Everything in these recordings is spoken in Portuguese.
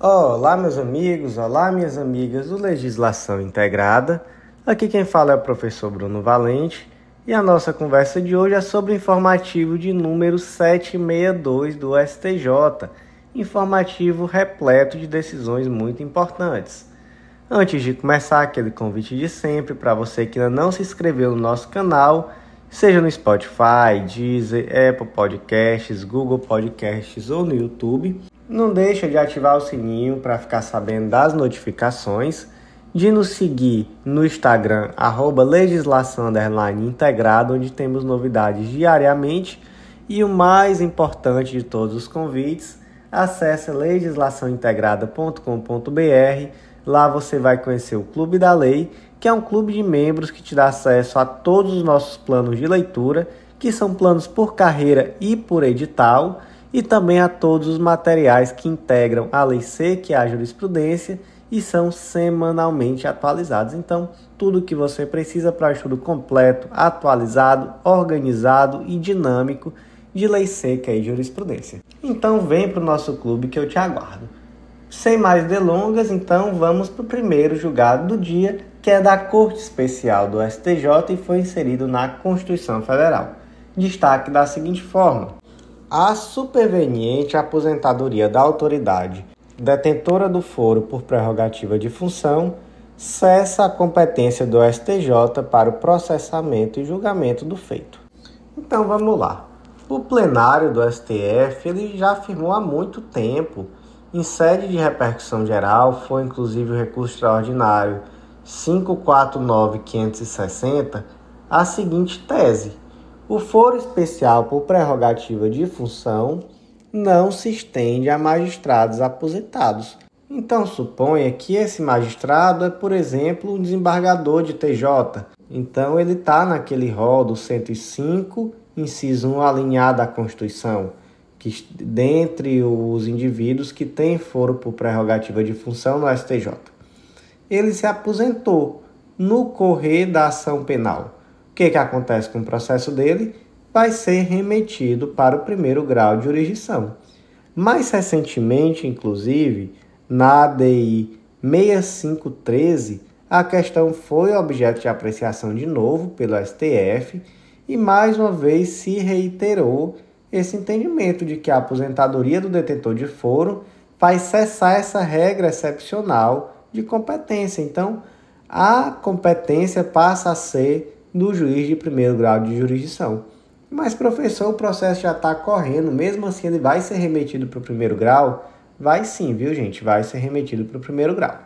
Olá, meus amigos, olá, minhas amigas do Legislação Integrada. Aqui quem fala é o professor Bruno Valente e a nossa conversa de hoje é sobre o informativo de número 762 do STJ, informativo repleto de decisões muito importantes. Antes de começar, aquele convite de sempre para você que ainda não se inscreveu no nosso canal, seja no Spotify, Deezer, Apple Podcasts, Google Podcasts ou no YouTube. Não deixa de ativar o sininho para ficar sabendo das notificações, de nos seguir no Instagram @legislação_integrado, onde temos novidades diariamente, e o mais importante de todos os convites, acesse legislaçãointegrada.com.br. Lá você vai conhecer o Clube da Lei, que é um clube de membros que te dá acesso a todos os nossos planos de leitura, que são planos por carreira e por edital e também a todos os materiais que integram a Lei Seca e é a jurisprudência e são semanalmente atualizados. Então, tudo o que você precisa para estudo completo, atualizado, organizado e dinâmico de Lei Seca e é jurisprudência. Então, vem para o nosso clube que eu te aguardo. Sem mais delongas, então vamos para o primeiro julgado do dia, que é da Corte Especial do STJ e foi inserido na Constituição Federal. Destaque da seguinte forma: a superveniente aposentadoria da autoridade detentora do foro por prerrogativa de função, cessa a competência do STJ para o processamento e julgamento do feito. Então vamos lá. O plenário do STF ele já afirmou há muito tempo, em sede de repercussão geral, foi inclusive o recurso extraordinário 549560, a seguinte tese o foro especial por prerrogativa de função não se estende a magistrados aposentados. Então suponha que esse magistrado é, por exemplo, um desembargador de TJ. Então ele está naquele rol do 105, inciso 1 alinhado à Constituição, que dentre os indivíduos que têm foro por prerrogativa de função no STJ. Ele se aposentou no correr da ação penal. O que, que acontece com o processo dele? Vai ser remetido para o primeiro grau de jurisdição. Mais recentemente, inclusive, na ADI 6513, a questão foi objeto de apreciação de novo pelo STF e mais uma vez se reiterou esse entendimento de que a aposentadoria do detentor de foro faz cessar essa regra excepcional de competência. Então, a competência passa a ser do juiz de primeiro grau de jurisdição. Mas, professor, o processo já está correndo, mesmo assim ele vai ser remetido para o primeiro grau? Vai sim, viu, gente? Vai ser remetido para o primeiro grau.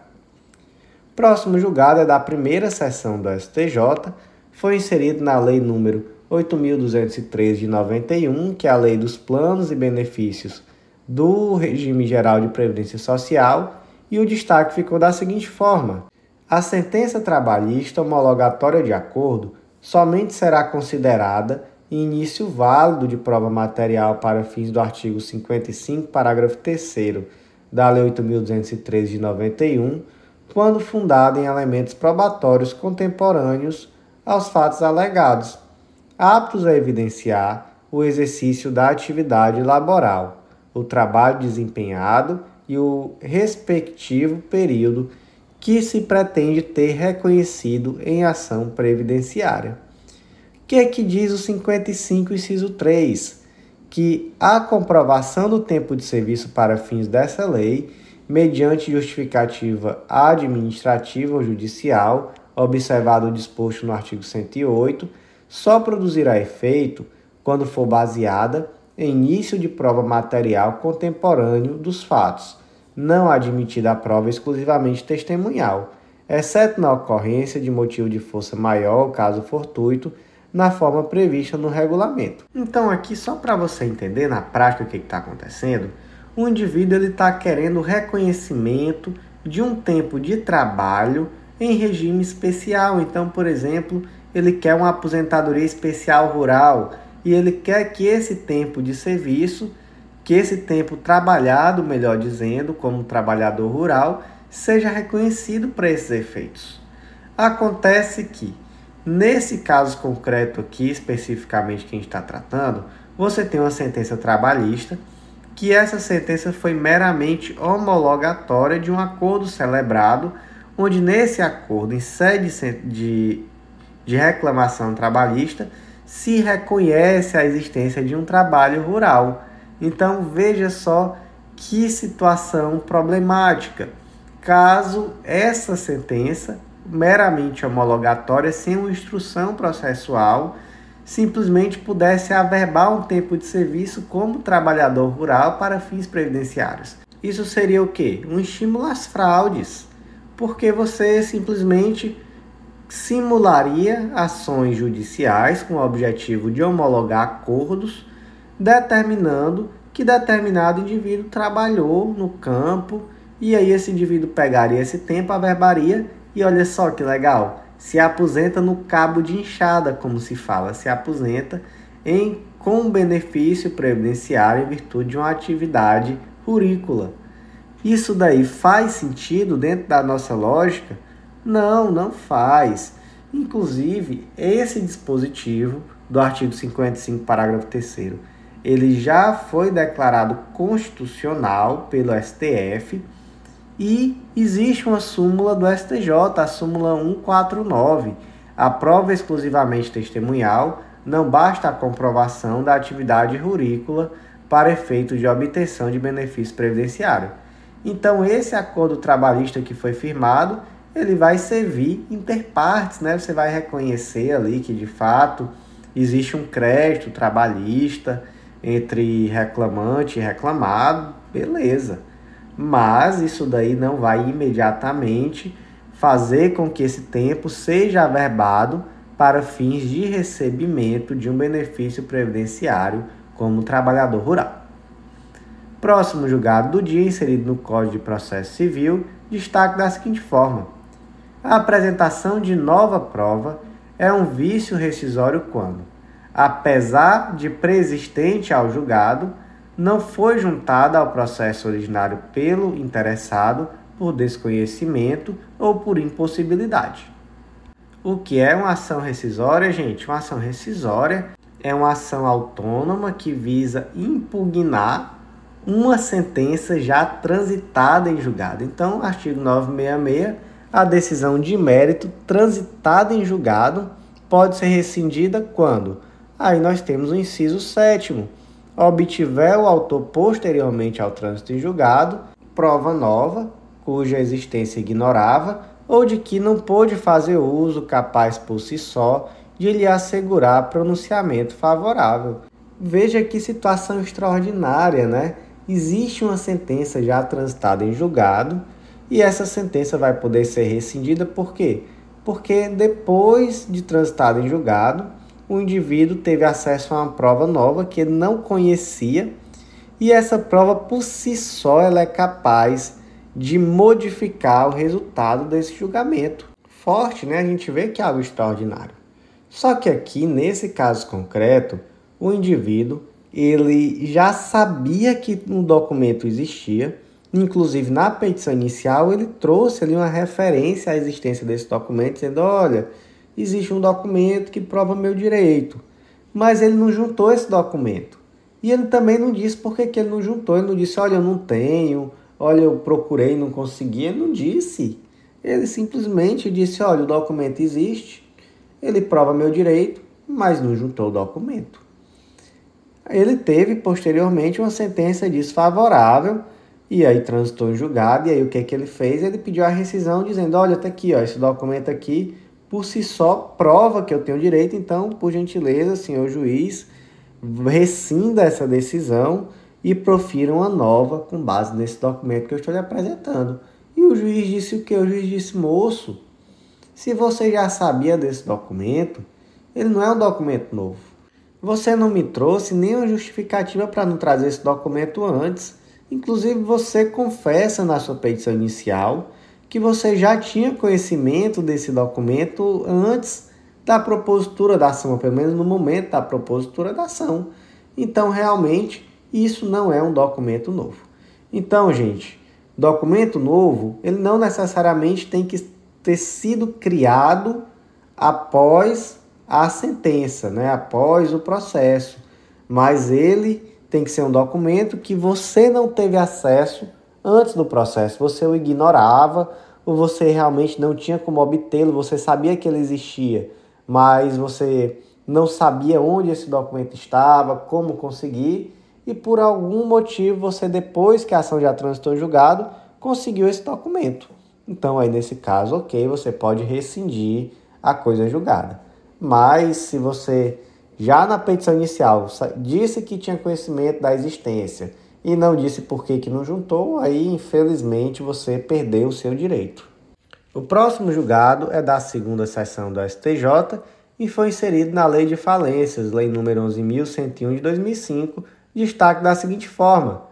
Próximo julgado é da primeira sessão do STJ, foi inserido na Lei número 8.203 de 91, que é a Lei dos Planos e Benefícios do Regime Geral de Previdência Social, e o destaque ficou da seguinte forma: a sentença trabalhista homologatória de acordo somente será considerada início válido de prova material para fins do artigo 55, parágrafo 3 da Lei 8.203 de 91, quando fundada em elementos probatórios contemporâneos aos fatos alegados, aptos a evidenciar o exercício da atividade laboral, o trabalho desempenhado e o respectivo período que se pretende ter reconhecido em ação previdenciária. O que é que diz o 55, inciso 3? Que a comprovação do tempo de serviço para fins dessa lei, mediante justificativa administrativa ou judicial, observado o disposto no artigo 108, só produzirá efeito quando for baseada em início de prova material contemporâneo dos fatos não admitida a prova exclusivamente testemunhal, exceto na ocorrência de motivo de força maior ou caso fortuito, na forma prevista no regulamento. Então, aqui, só para você entender na prática o que está acontecendo, o indivíduo está querendo reconhecimento de um tempo de trabalho em regime especial. Então, por exemplo, ele quer uma aposentadoria especial rural e ele quer que esse tempo de serviço que esse tempo trabalhado, melhor dizendo, como trabalhador rural, seja reconhecido para esses efeitos. Acontece que, nesse caso concreto aqui, especificamente que a gente está tratando, você tem uma sentença trabalhista que essa sentença foi meramente homologatória de um acordo celebrado, onde nesse acordo, em sede de, de reclamação trabalhista, se reconhece a existência de um trabalho rural então veja só que situação problemática. Caso essa sentença, meramente homologatória, sem uma instrução processual, simplesmente pudesse averbar um tempo de serviço como trabalhador rural para fins previdenciários. Isso seria o quê? Um estímulo às fraudes, porque você simplesmente simularia ações judiciais com o objetivo de homologar acordos determinando que determinado indivíduo trabalhou no campo e aí esse indivíduo pegaria esse tempo, averbaria e olha só que legal, se aposenta no cabo de enxada como se fala, se aposenta em com benefício previdenciário em virtude de uma atividade rurícola. Isso daí faz sentido dentro da nossa lógica? Não, não faz. Inclusive, esse dispositivo do artigo 55, parágrafo 3 ele já foi declarado constitucional pelo STF e existe uma súmula do STJ, a súmula 149. A prova exclusivamente testemunhal não basta a comprovação da atividade rurícola para efeito de obtenção de benefício previdenciário. Então, esse acordo trabalhista que foi firmado, ele vai servir inter partes, né? Você vai reconhecer ali que de fato existe um crédito trabalhista, entre reclamante e reclamado, beleza. Mas isso daí não vai imediatamente fazer com que esse tempo seja averbado para fins de recebimento de um benefício previdenciário como trabalhador rural. Próximo julgado do dia, inserido no Código de Processo Civil, destaque da seguinte forma: a apresentação de nova prova é um vício rescisório quando apesar de preexistente ao julgado, não foi juntada ao processo originário pelo interessado por desconhecimento ou por impossibilidade. O que é uma ação rescisória, gente? Uma ação rescisória é uma ação autônoma que visa impugnar uma sentença já transitada em julgado. Então, artigo 966, a decisão de mérito transitada em julgado pode ser rescindida quando Aí nós temos o inciso sétimo. Obtiver o autor posteriormente ao trânsito em julgado prova nova, cuja existência ignorava, ou de que não pôde fazer uso capaz por si só de lhe assegurar pronunciamento favorável. Veja que situação extraordinária, né? Existe uma sentença já transitada em julgado e essa sentença vai poder ser rescindida por quê? Porque depois de transitada em julgado, o indivíduo teve acesso a uma prova nova que ele não conhecia, e essa prova por si só ela é capaz de modificar o resultado desse julgamento. Forte, né? A gente vê que é algo extraordinário. Só que aqui, nesse caso concreto, o indivíduo ele já sabia que um documento existia, inclusive na petição inicial ele trouxe ali uma referência à existência desse documento, dizendo: olha, existe um documento que prova meu direito. Mas ele não juntou esse documento. E ele também não disse por que, que ele não juntou. Ele não disse, olha, eu não tenho, olha, eu procurei não consegui. Ele não disse. Ele simplesmente disse, olha, o documento existe, ele prova meu direito, mas não juntou o documento. Ele teve, posteriormente, uma sentença desfavorável, e aí transitou em julgado, e aí o que, é que ele fez? Ele pediu a rescisão, dizendo, olha, tá aqui, ó, esse documento aqui por si só prova que eu tenho direito, então, por gentileza, senhor juiz, rescinda essa decisão e profira uma nova com base nesse documento que eu estou lhe apresentando. E o juiz disse o que? O juiz disse, moço, se você já sabia desse documento, ele não é um documento novo. Você não me trouxe nenhuma justificativa para não trazer esse documento antes. Inclusive, você confessa na sua petição inicial que você já tinha conhecimento desse documento antes da propositura da ação, pelo menos no momento da propositura da ação. Então, realmente, isso não é um documento novo. Então, gente, documento novo, ele não necessariamente tem que ter sido criado após a sentença, né? após o processo, mas ele tem que ser um documento que você não teve acesso Antes do processo, você o ignorava ou você realmente não tinha como obtê-lo, você sabia que ele existia, mas você não sabia onde esse documento estava, como conseguir, e por algum motivo você, depois que a ação já transitou em julgado, conseguiu esse documento. Então, aí nesse caso, ok, você pode rescindir a coisa julgada. Mas se você já na petição inicial disse que tinha conhecimento da existência, e não disse por que, que não juntou, aí infelizmente você perdeu o seu direito. O próximo julgado é da segunda sessão do STJ e foi inserido na Lei de Falências, Lei nº 11.101 de 2005, destaque da seguinte forma: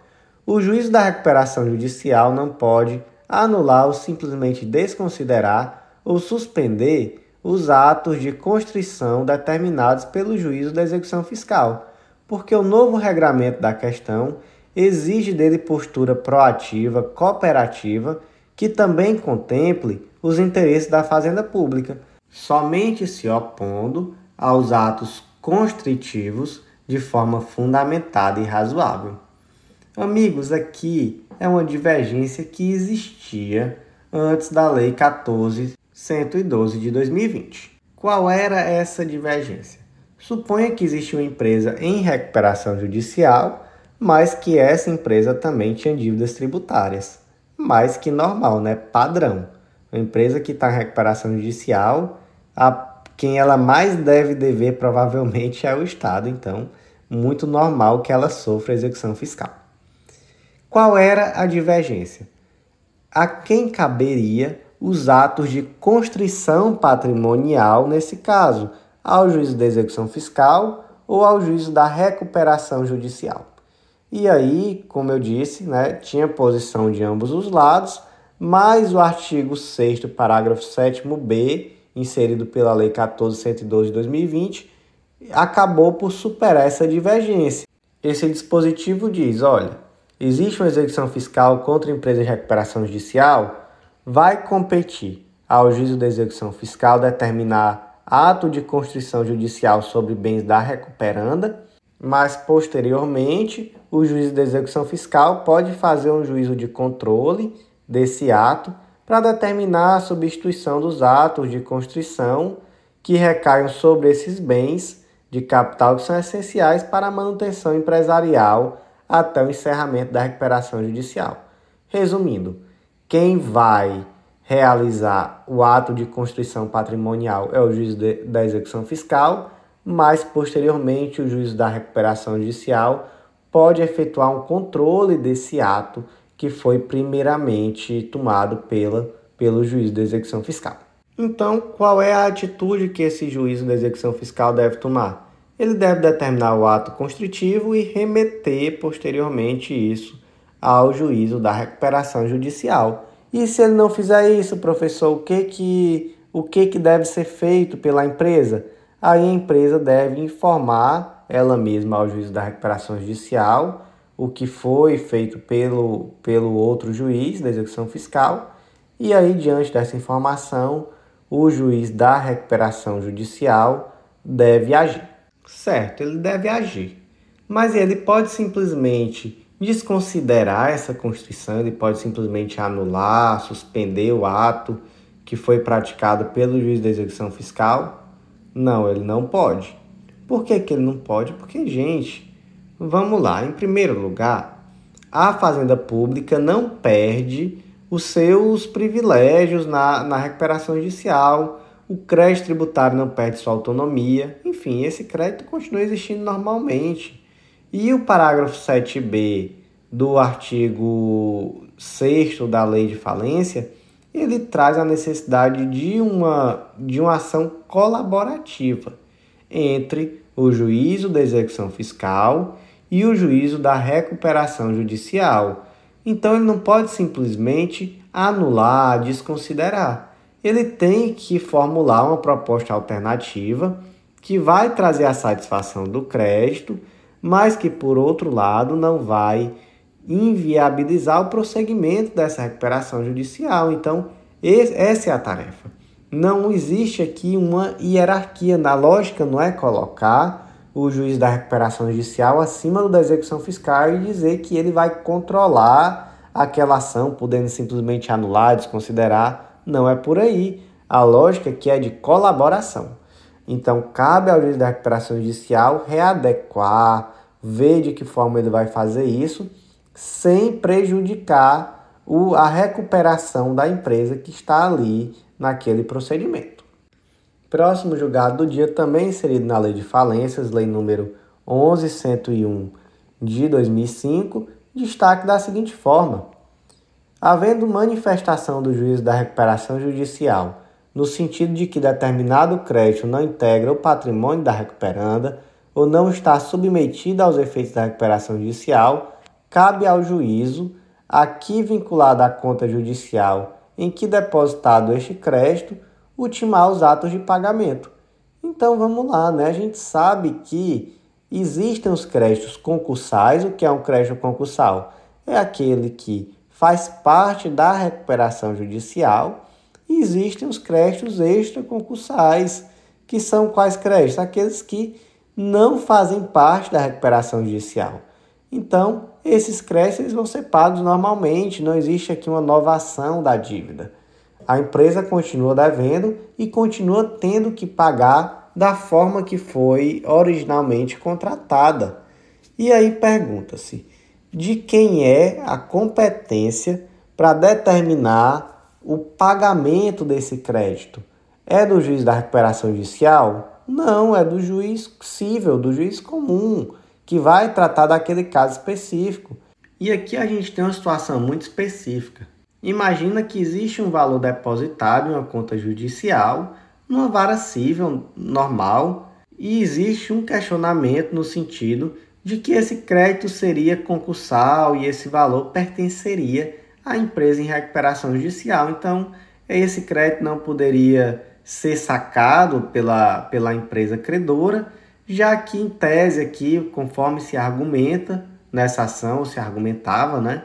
o juízo da recuperação judicial não pode anular ou simplesmente desconsiderar ou suspender os atos de constrição determinados pelo juízo da execução fiscal, porque o novo regramento da questão exige dele postura proativa, cooperativa, que também contemple os interesses da fazenda pública, somente se opondo aos atos constritivos de forma fundamentada e razoável. Amigos, aqui é uma divergência que existia antes da Lei 14112 de 2020. Qual era essa divergência? Suponha que existe uma empresa em recuperação judicial mas que essa empresa também tinha dívidas tributárias. Mais que normal, né? Padrão. Uma empresa que está em recuperação judicial, a, quem ela mais deve dever provavelmente é o Estado, então, muito normal que ela sofra execução fiscal. Qual era a divergência? A quem caberia os atos de constrição patrimonial nesse caso, ao juízo da execução fiscal ou ao juízo da recuperação judicial. E aí, como eu disse, né, tinha posição de ambos os lados, mas o artigo 6 parágrafo 7 b inserido pela Lei 14.112 de 2020, acabou por superar essa divergência. Esse dispositivo diz, olha, existe uma execução fiscal contra empresa de recuperação judicial, vai competir ao juízo da execução fiscal determinar ato de constrição judicial sobre bens da recuperanda mas posteriormente o juiz de execução fiscal pode fazer um juízo de controle desse ato para determinar a substituição dos atos de constrição que recaiam sobre esses bens de capital que são essenciais para a manutenção empresarial até o encerramento da recuperação judicial. Resumindo, quem vai realizar o ato de constituição patrimonial é o juiz de, da execução fiscal mas posteriormente o juiz da recuperação judicial pode efetuar um controle desse ato que foi primeiramente tomado pela, pelo juiz da execução fiscal. Então, qual é a atitude que esse juízo da execução fiscal deve tomar? Ele deve determinar o ato constritivo e remeter posteriormente isso ao juízo da recuperação judicial. E se ele não fizer isso, professor, o que que, o que, que deve ser feito pela empresa? aí a empresa deve informar ela mesma ao juiz da recuperação judicial o que foi feito pelo, pelo outro juiz da execução fiscal, e aí, diante dessa informação, o juiz da recuperação judicial deve agir. Certo, ele deve agir, mas ele pode simplesmente desconsiderar essa Constituição, ele pode simplesmente anular, suspender o ato que foi praticado pelo juiz da execução fiscal. Não, ele não pode. Por que, que ele não pode? Porque, gente, vamos lá. Em primeiro lugar, a Fazenda Pública não perde os seus privilégios na, na recuperação judicial, o crédito tributário não perde sua autonomia, enfim, esse crédito continua existindo normalmente. E o parágrafo 7b do artigo 6 da Lei de Falência ele traz a necessidade de uma, de uma ação colaborativa entre o juízo da execução fiscal e o juízo da recuperação judicial. Então ele não pode simplesmente anular, desconsiderar. Ele tem que formular uma proposta alternativa que vai trazer a satisfação do crédito, mas que por outro lado não vai inviabilizar o prosseguimento dessa recuperação judicial. Então, essa é a tarefa. Não existe aqui uma hierarquia. Na lógica, não é colocar o juiz da recuperação judicial acima do da execução fiscal e dizer que ele vai controlar aquela ação, podendo simplesmente anular, desconsiderar. Não é por aí. A lógica que é de colaboração. Então, cabe ao juiz da recuperação judicial readequar, ver de que forma ele vai fazer isso sem prejudicar o, a recuperação da empresa que está ali naquele procedimento. Próximo julgado do dia também inserido na Lei de Falências, Lei número 11101 de 2005, destaque da seguinte forma: havendo manifestação do juízo da recuperação judicial no sentido de que determinado crédito não integra o patrimônio da recuperanda ou não está submetido aos efeitos da recuperação judicial, cabe ao juízo, aqui vinculado à conta judicial em que depositado este crédito, ultimar os atos de pagamento. Então vamos lá, né? A gente sabe que existem os créditos concursais, o que é um crédito concursal? É aquele que faz parte da recuperação judicial. E existem os créditos extraconcursais, que são quais créditos? Aqueles que não fazem parte da recuperação judicial. Então, esses créditos vão ser pagos normalmente, não existe aqui uma nova ação da dívida. A empresa continua devendo e continua tendo que pagar da forma que foi originalmente contratada. E aí pergunta-se: de quem é a competência para determinar o pagamento desse crédito? É do juiz da recuperação judicial? Não, é do juiz civil, do juiz comum que vai tratar daquele caso específico. E aqui a gente tem uma situação muito específica. Imagina que existe um valor depositado em uma conta judicial, numa vara civil normal, e existe um questionamento no sentido de que esse crédito seria concursal e esse valor pertenceria à empresa em recuperação judicial. Então, esse crédito não poderia ser sacado pela, pela empresa credora já que em tese aqui, conforme se argumenta nessa ação, se argumentava, né,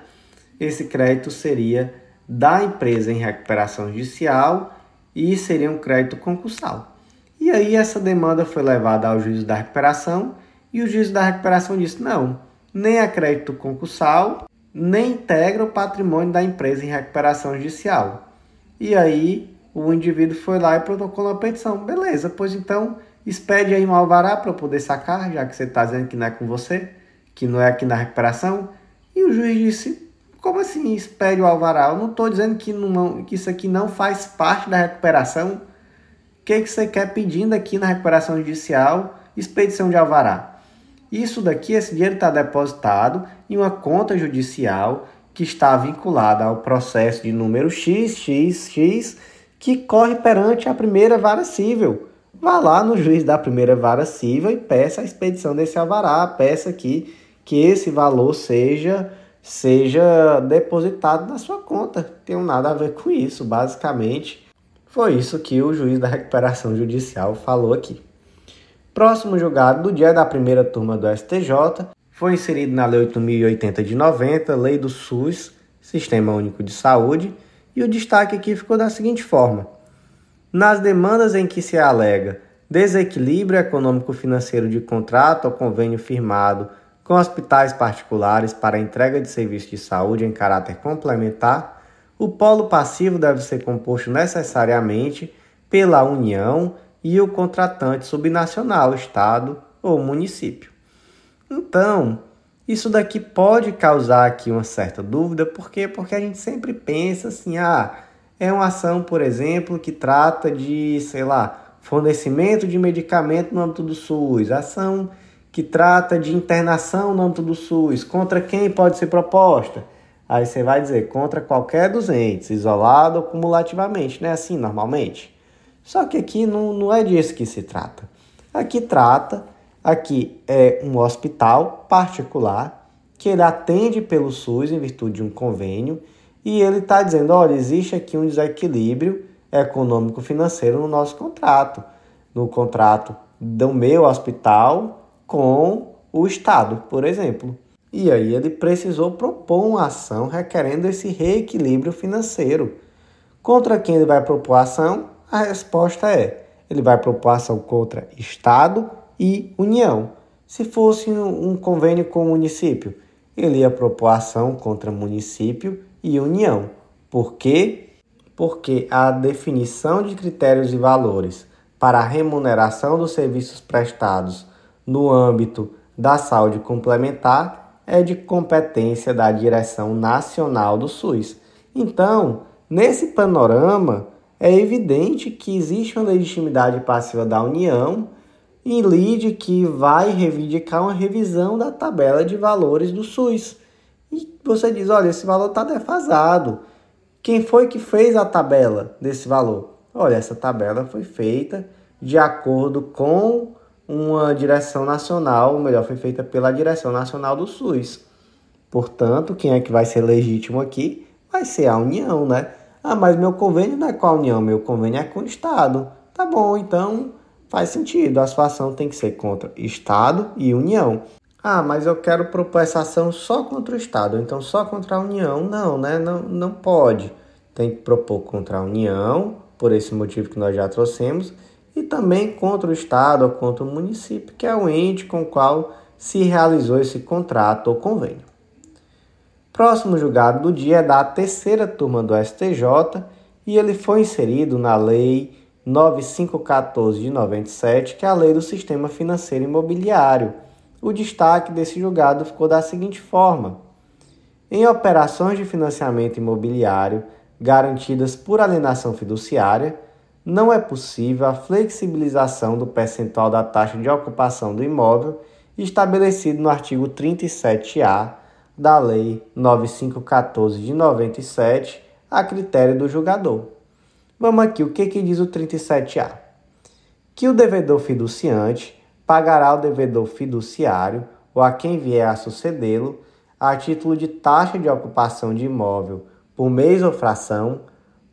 esse crédito seria da empresa em recuperação judicial e seria um crédito concursal. E aí essa demanda foi levada ao juiz da recuperação e o juiz da recuperação disse: "Não, nem é crédito concursal, nem integra o patrimônio da empresa em recuperação judicial". E aí o indivíduo foi lá e protocolou a petição. Beleza, pois então expede aí um alvará para poder sacar, já que você está dizendo que não é com você, que não é aqui na recuperação. E o juiz disse: como assim expede o alvará? Eu não estou dizendo que, não, que isso aqui não faz parte da recuperação. O que, é que você quer pedindo aqui na recuperação judicial? Expedição de alvará. Isso daqui, esse dinheiro está depositado em uma conta judicial que está vinculada ao processo de número XXX que corre perante a primeira vara cível vá lá no juiz da primeira vara civil e peça a expedição desse alvará, peça que, que esse valor seja seja depositado na sua conta. Tenho nada a ver com isso, basicamente. Foi isso que o juiz da recuperação judicial falou aqui. Próximo julgado do dia da primeira turma do STJ foi inserido na Lei 8080 de 90, Lei do SUS, Sistema Único de Saúde, e o destaque aqui ficou da seguinte forma: nas demandas em que se alega desequilíbrio econômico-financeiro de contrato ou convênio firmado com hospitais particulares para entrega de serviços de saúde em caráter complementar, o polo passivo deve ser composto necessariamente pela União e o contratante subnacional, Estado ou município. Então, isso daqui pode causar aqui uma certa dúvida, por quê? Porque a gente sempre pensa assim, ah, é uma ação, por exemplo, que trata de, sei lá, fornecimento de medicamento no âmbito do SUS, ação que trata de internação no âmbito do SUS, contra quem pode ser proposta? Aí você vai dizer contra qualquer dos entes, isolado ou cumulativamente, né? Assim, normalmente. Só que aqui não, não é disso que se trata. Aqui trata, aqui é um hospital particular que ele atende pelo SUS em virtude de um convênio e ele está dizendo: olha, existe aqui um desequilíbrio econômico-financeiro no nosso contrato, no contrato do meu hospital com o Estado, por exemplo. E aí ele precisou propor uma ação requerendo esse reequilíbrio financeiro. Contra quem ele vai propor a ação? A resposta é: ele vai propor ação contra Estado e União. Se fosse um convênio com o município, ele ia propor ação contra município e união. Por quê? Porque a definição de critérios e valores para a remuneração dos serviços prestados no âmbito da saúde complementar é de competência da Direção Nacional do SUS. Então, nesse panorama, é evidente que existe uma legitimidade passiva da União e lide que vai reivindicar uma revisão da tabela de valores do SUS e você diz, olha, esse valor está defasado. Quem foi que fez a tabela desse valor? Olha, essa tabela foi feita de acordo com uma direção nacional, ou melhor, foi feita pela direção nacional do SUS. Portanto, quem é que vai ser legítimo aqui? Vai ser a União, né? Ah, mas meu convênio não é com a União, meu convênio é com o Estado. Tá bom, então faz sentido. A situação tem que ser contra Estado e União. Ah, mas eu quero propor essa ação só contra o Estado, então só contra a União. Não, né? Não, não pode. Tem que propor contra a União, por esse motivo que nós já trouxemos, e também contra o Estado ou contra o município, que é o ente com o qual se realizou esse contrato ou convênio. Próximo julgado do dia é da terceira turma do STJ e ele foi inserido na Lei 9514 de 97, que é a Lei do Sistema Financeiro Imobiliário o destaque desse julgado ficou da seguinte forma: em operações de financiamento imobiliário garantidas por alienação fiduciária, não é possível a flexibilização do percentual da taxa de ocupação do imóvel estabelecido no artigo 37-A da Lei 9514 de 97, a critério do julgador. Vamos aqui, o que, que diz o 37-A? Que o devedor fiduciante pagará ao devedor fiduciário ou a quem vier a sucedê-lo, a título de taxa de ocupação de imóvel por mês ou fração,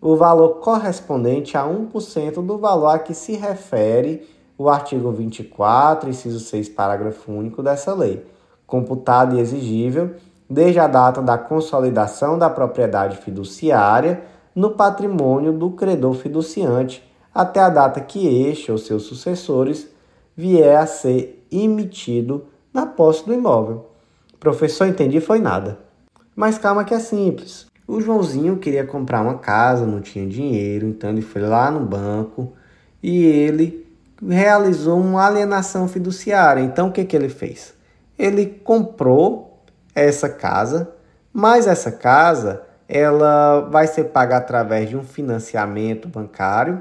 o valor correspondente a 1% do valor a que se refere o artigo 24, inciso 6, parágrafo único dessa lei, computado e exigível desde a data da consolidação da propriedade fiduciária no patrimônio do credor fiduciante até a data que este ou seus sucessores vier a ser emitido na posse do imóvel. Professor, entendi, foi nada. Mas calma que é simples. O Joãozinho queria comprar uma casa, não tinha dinheiro, então ele foi lá no banco e ele realizou uma alienação fiduciária. Então o que, que ele fez? Ele comprou essa casa, mas essa casa ela vai ser paga através de um financiamento bancário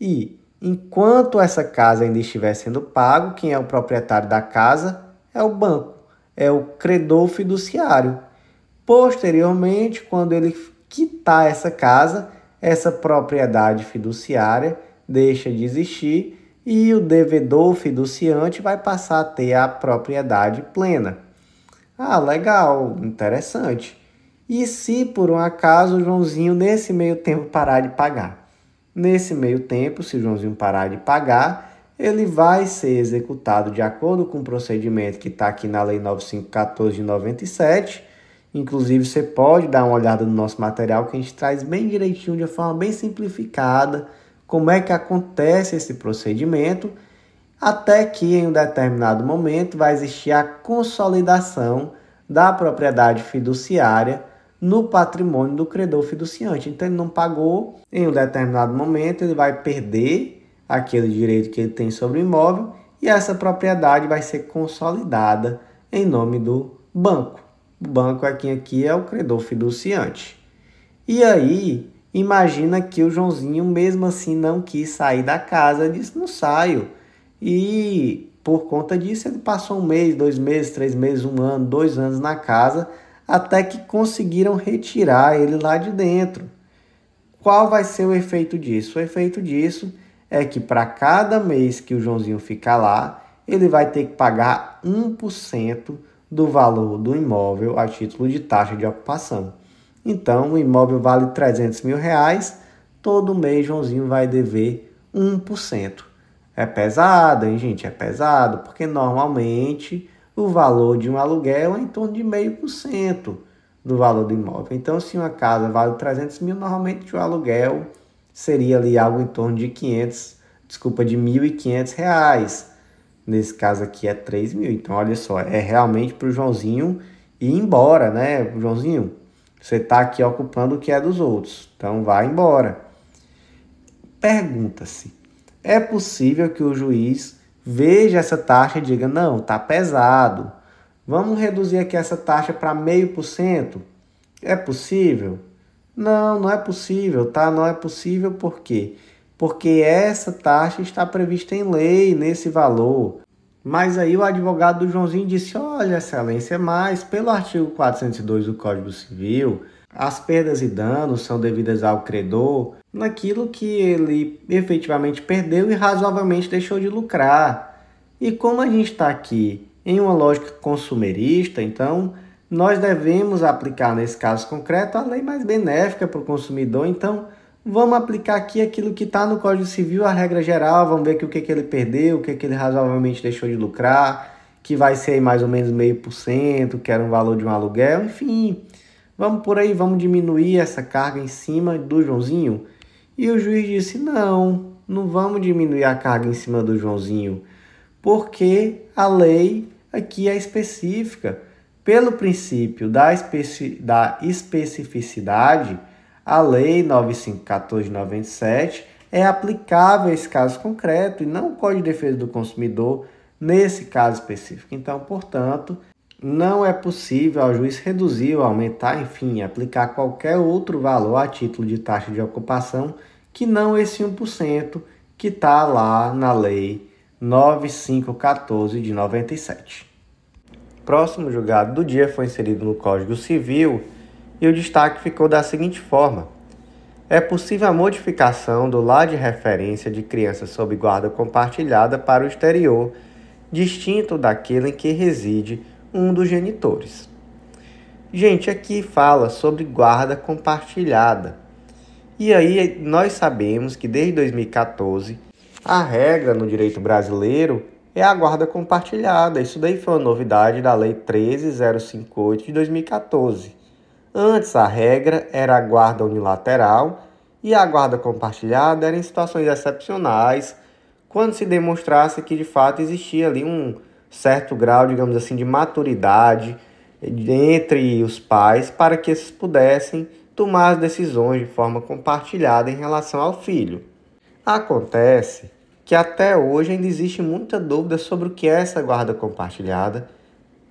e Enquanto essa casa ainda estiver sendo pago, quem é o proprietário da casa é o banco, é o credor fiduciário. Posteriormente, quando ele quitar essa casa, essa propriedade fiduciária deixa de existir e o devedor fiduciante vai passar a ter a propriedade plena. Ah, legal, interessante. E se por um acaso o Joãozinho nesse meio tempo parar de pagar? Nesse meio tempo, se Joãozinho parar de pagar, ele vai ser executado de acordo com o procedimento que está aqui na Lei 9514 de 97. Inclusive, você pode dar uma olhada no nosso material que a gente traz bem direitinho, de forma bem simplificada, como é que acontece esse procedimento, até que em um determinado momento vai existir a consolidação da propriedade fiduciária no patrimônio do credor fiduciante. Então, ele não pagou em um determinado momento, ele vai perder aquele direito que ele tem sobre o imóvel e essa propriedade vai ser consolidada em nome do banco. O banco aqui, é aqui é o credor fiduciante. E aí, imagina que o Joãozinho, mesmo assim, não quis sair da casa, disse: não saio. E por conta disso, ele passou um mês, dois meses, três meses, um ano, dois anos na casa até que conseguiram retirar ele lá de dentro. Qual vai ser o efeito disso? O efeito disso é que para cada mês que o Joãozinho ficar lá, ele vai ter que pagar 1% do valor do imóvel a título de taxa de ocupação. Então, o imóvel vale 300 mil reais, todo mês Joãozinho vai dever 1%. É pesado, hein, gente? É pesado, porque normalmente o valor de um aluguel é em torno de 0,5% do valor do imóvel. Então, se uma casa vale 300 mil, normalmente o aluguel seria ali algo em torno de 500, desculpa, de 1.500 reais. Nesse caso aqui é 3 mil. Então, olha só, é realmente para o Joãozinho ir embora, né? Joãozinho, você está aqui ocupando o que é dos outros. Então, vá embora. Pergunta-se, é possível que o juiz veja essa taxa e diga: não, tá pesado. Vamos reduzir aqui essa taxa para meio por cento? É possível? Não, não é possível, tá? Não é possível por quê? Porque essa taxa está prevista em lei nesse valor. Mas aí o advogado do Joãozinho disse: Olha, excelência, mas pelo artigo 402 do Código Civil, as perdas e danos são devidas ao credor naquilo que ele efetivamente perdeu e razoavelmente deixou de lucrar. E como a gente está aqui em uma lógica consumerista, então nós devemos aplicar nesse caso concreto a lei mais benéfica para o consumidor. Então vamos aplicar aqui aquilo que está no Código Civil, a regra geral, vamos ver que o que, que ele perdeu, o que, que ele razoavelmente deixou de lucrar, que vai ser mais ou menos meio por cento, que era um valor de um aluguel, enfim Vamos por aí, vamos diminuir essa carga em cima do Joãozinho? E o juiz disse: não, não vamos diminuir a carga em cima do Joãozinho, porque a lei aqui é específica. Pelo princípio da, especi da especificidade, a Lei 951497 é aplicável a esse caso concreto e não o Código de Defesa do Consumidor nesse caso específico. Então, portanto, não é possível ao juiz reduzir ou aumentar, enfim, aplicar qualquer outro valor a título de taxa de ocupação que não esse 1% que está lá na Lei 9514 de 97. Próximo julgado do dia foi inserido no Código Civil e o destaque ficou da seguinte forma: é possível a modificação do lar de referência de crianças sob guarda compartilhada para o exterior, distinto daquele em que reside um dos genitores. Gente, aqui fala sobre guarda compartilhada. E aí nós sabemos que desde 2014 a regra no direito brasileiro é a guarda compartilhada. Isso daí foi uma novidade da Lei 13058 de 2014. Antes a regra era a guarda unilateral e a guarda compartilhada era em situações excepcionais, quando se demonstrasse que de fato existia ali um certo grau, digamos assim, de maturidade entre os pais para que esses pudessem tomar as decisões de forma compartilhada em relação ao filho. Acontece que até hoje ainda existe muita dúvida sobre o que é essa guarda compartilhada,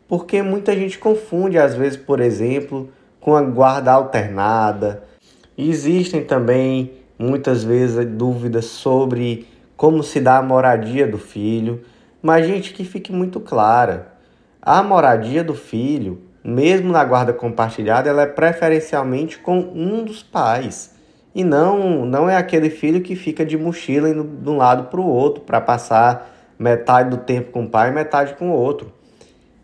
porque muita gente confunde, às vezes, por exemplo, com a guarda alternada. existem também muitas vezes dúvidas sobre como se dá a moradia do filho. Mas, gente, que fique muito clara: a moradia do filho, mesmo na guarda compartilhada, ela é preferencialmente com um dos pais. E não, não é aquele filho que fica de mochila indo de um lado para o outro para passar metade do tempo com o pai e metade com o outro.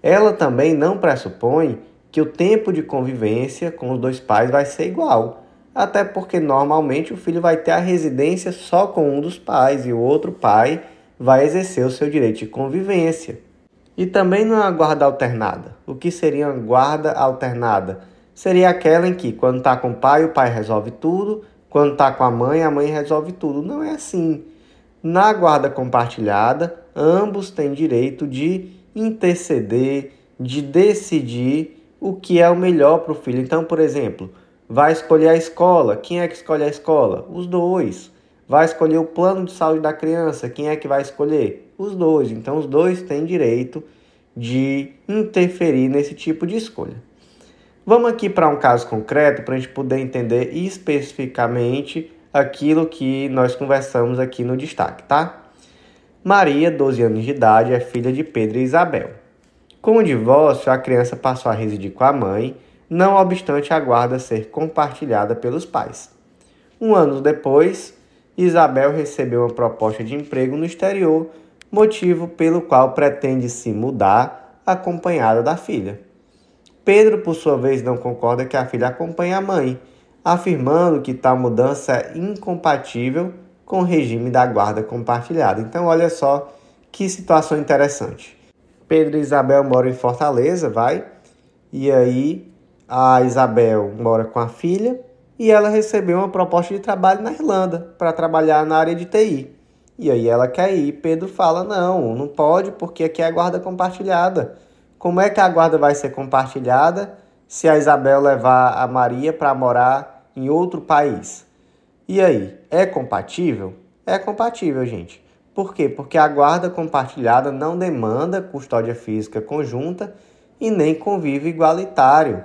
Ela também não pressupõe que o tempo de convivência com os dois pais vai ser igual, até porque normalmente o filho vai ter a residência só com um dos pais e o outro pai vai exercer o seu direito de convivência. E também não há é guarda alternada. O que seria uma guarda alternada? Seria aquela em que, quando está com o pai, o pai resolve tudo, quando está com a mãe, a mãe resolve tudo. Não é assim. Na guarda compartilhada, ambos têm direito de interceder, de decidir o que é o melhor para o filho. Então, por exemplo, vai escolher a escola. Quem é que escolhe a escola? Os dois vai escolher o plano de saúde da criança. Quem é que vai escolher? Os dois. Então, os dois têm direito de interferir nesse tipo de escolha. Vamos aqui para um caso concreto para a gente poder entender especificamente aquilo que nós conversamos aqui no destaque, tá? Maria, 12 anos de idade, é filha de Pedro e Isabel. Com o divórcio, a criança passou a residir com a mãe, não obstante a guarda ser compartilhada pelos pais. Um ano depois, Isabel recebeu uma proposta de emprego no exterior, motivo pelo qual pretende se mudar, acompanhada da filha. Pedro, por sua vez, não concorda que a filha acompanhe a mãe, afirmando que tal mudança é incompatível com o regime da guarda compartilhada. Então, olha só que situação interessante. Pedro e Isabel moram em Fortaleza, vai, e aí a Isabel mora com a filha e ela recebeu uma proposta de trabalho na Irlanda para trabalhar na área de TI. E aí ela quer ir. Pedro fala: não, não pode, porque aqui é a guarda compartilhada. Como é que a guarda vai ser compartilhada se a Isabel levar a Maria para morar em outro país? E aí, é compatível? É compatível, gente. Por quê? Porque a guarda compartilhada não demanda custódia física conjunta e nem convívio igualitário.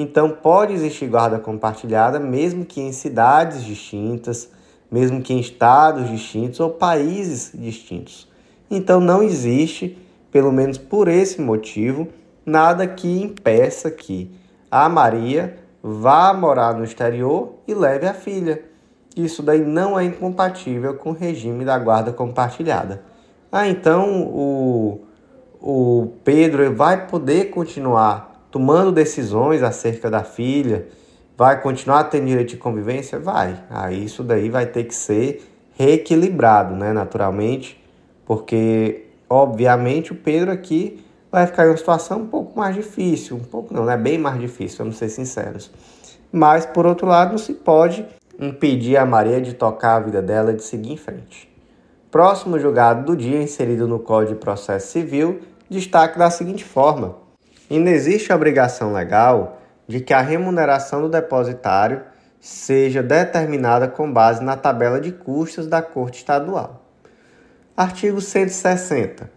Então, pode existir guarda compartilhada, mesmo que em cidades distintas, mesmo que em estados distintos ou países distintos. Então, não existe, pelo menos por esse motivo, nada que impeça que a Maria vá morar no exterior e leve a filha. Isso daí não é incompatível com o regime da guarda compartilhada. Ah, então o, o Pedro vai poder continuar tomando decisões acerca da filha, vai continuar tendo direito de convivência? Vai. Aí isso daí vai ter que ser reequilibrado, né, naturalmente, porque obviamente o Pedro aqui vai ficar em uma situação um pouco mais difícil, um pouco não, é né? bem mais difícil, vamos ser sinceros. Mas por outro lado, não se pode impedir a Maria de tocar a vida dela de seguir em frente. Próximo julgado do dia, inserido no Código de Processo Civil, destaque da seguinte forma: Ainda existe a obrigação legal de que a remuneração do depositário seja determinada com base na tabela de custos da Corte Estadual. Artigo 160.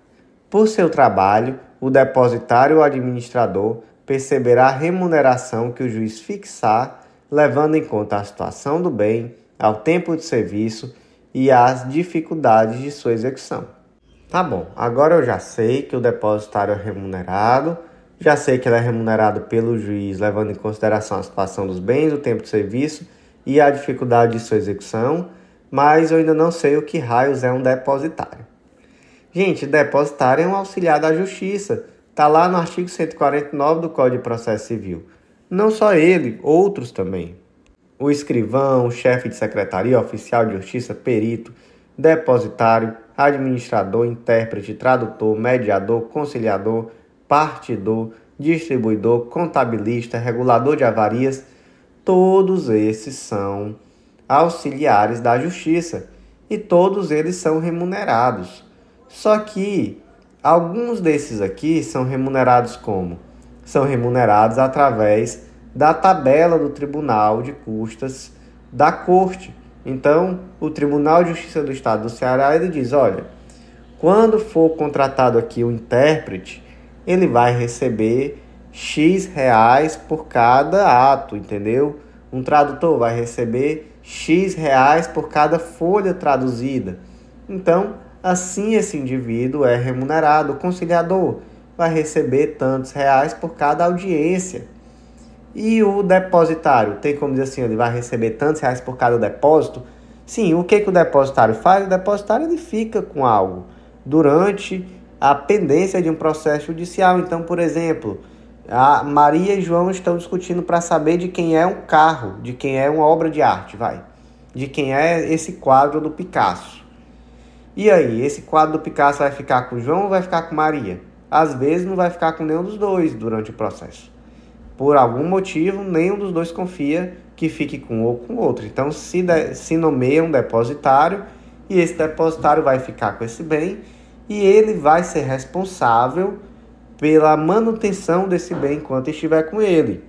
Por seu trabalho, o depositário ou administrador perceberá a remuneração que o juiz fixar, levando em conta a situação do bem, ao tempo de serviço e às dificuldades de sua execução. Tá bom, agora eu já sei que o depositário é remunerado, já sei que ela é remunerada pelo juiz, levando em consideração a situação dos bens, o tempo de serviço e a dificuldade de sua execução, mas eu ainda não sei o que raios é um depositário. Gente, depositário é um auxiliar da justiça, está lá no artigo 149 do Código de Processo Civil. Não só ele, outros também. O escrivão, o chefe de secretaria, oficial de justiça, perito, depositário, administrador, intérprete, tradutor, mediador, conciliador partidor, distribuidor, contabilista, regulador de avarias, todos esses são auxiliares da justiça e todos eles são remunerados. Só que alguns desses aqui são remunerados como? São remunerados através da tabela do Tribunal de Custas da Corte. Então, o Tribunal de Justiça do Estado do Ceará ele diz: olha, quando for contratado aqui o intérprete, ele vai receber X reais por cada ato, entendeu? Um tradutor vai receber X reais por cada folha traduzida. Então, assim esse indivíduo é remunerado. O conciliador vai receber tantos reais por cada audiência. E o depositário, tem como dizer assim, ele vai receber tantos reais por cada depósito? Sim, o que, que o depositário faz? O depositário ele fica com algo durante a pendência de um processo judicial. Então, por exemplo, a Maria e João estão discutindo para saber de quem é um carro, de quem é uma obra de arte, vai. De quem é esse quadro do Picasso. E aí, esse quadro do Picasso vai ficar com João ou vai ficar com Maria? Às vezes não vai ficar com nenhum dos dois durante o processo. Por algum motivo, nenhum dos dois confia que fique com um ou com outro. Então, se, de, se nomeia um depositário e esse depositário vai ficar com esse bem e ele vai ser responsável pela manutenção desse bem enquanto estiver com ele.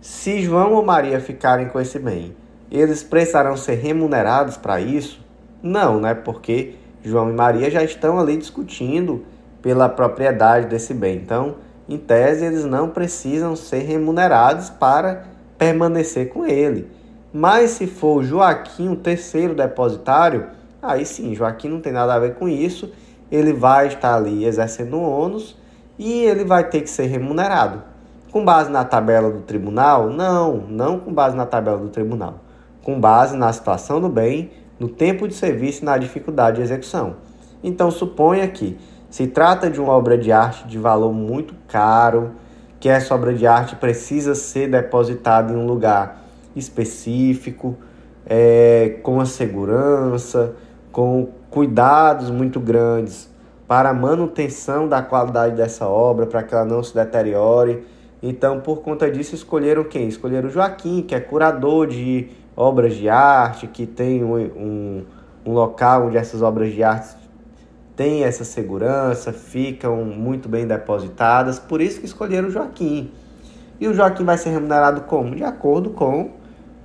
Se João ou Maria ficarem com esse bem, eles precisarão ser remunerados para isso? Não, né? Porque João e Maria já estão ali discutindo pela propriedade desse bem. Então, em tese, eles não precisam ser remunerados para permanecer com ele. Mas se for Joaquim, o terceiro depositário, aí sim, Joaquim não tem nada a ver com isso ele vai estar ali exercendo ônus e ele vai ter que ser remunerado. Com base na tabela do tribunal? Não, não com base na tabela do tribunal. Com base na situação do bem, no tempo de serviço e na dificuldade de execução. Então suponha que se trata de uma obra de arte de valor muito caro, que essa obra de arte precisa ser depositada em um lugar específico, é, com a segurança, com cuidados muito grandes para a manutenção da qualidade dessa obra, para que ela não se deteriore. Então, por conta disso, escolheram quem? Escolheram o Joaquim, que é curador de obras de arte, que tem um, um, um local onde essas obras de arte têm essa segurança, ficam muito bem depositadas. Por isso que escolheram o Joaquim. E o Joaquim vai ser remunerado como? De acordo com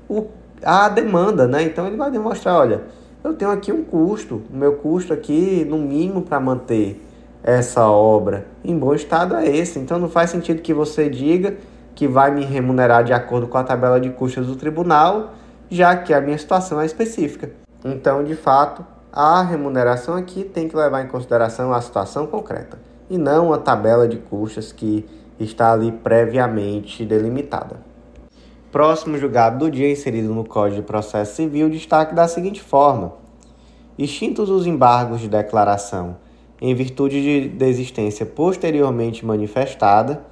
o, a demanda, né? Então ele vai demonstrar, olha, eu tenho aqui um custo, o meu custo aqui, no mínimo, para manter essa obra em bom estado é esse. Então não faz sentido que você diga que vai me remunerar de acordo com a tabela de custos do tribunal, já que a minha situação é específica. Então, de fato, a remuneração aqui tem que levar em consideração a situação concreta e não a tabela de custos que está ali previamente delimitada. Próximo julgado do dia, inserido no Código de Processo Civil, destaque da seguinte forma: extintos os embargos de declaração em virtude de desistência posteriormente manifestada,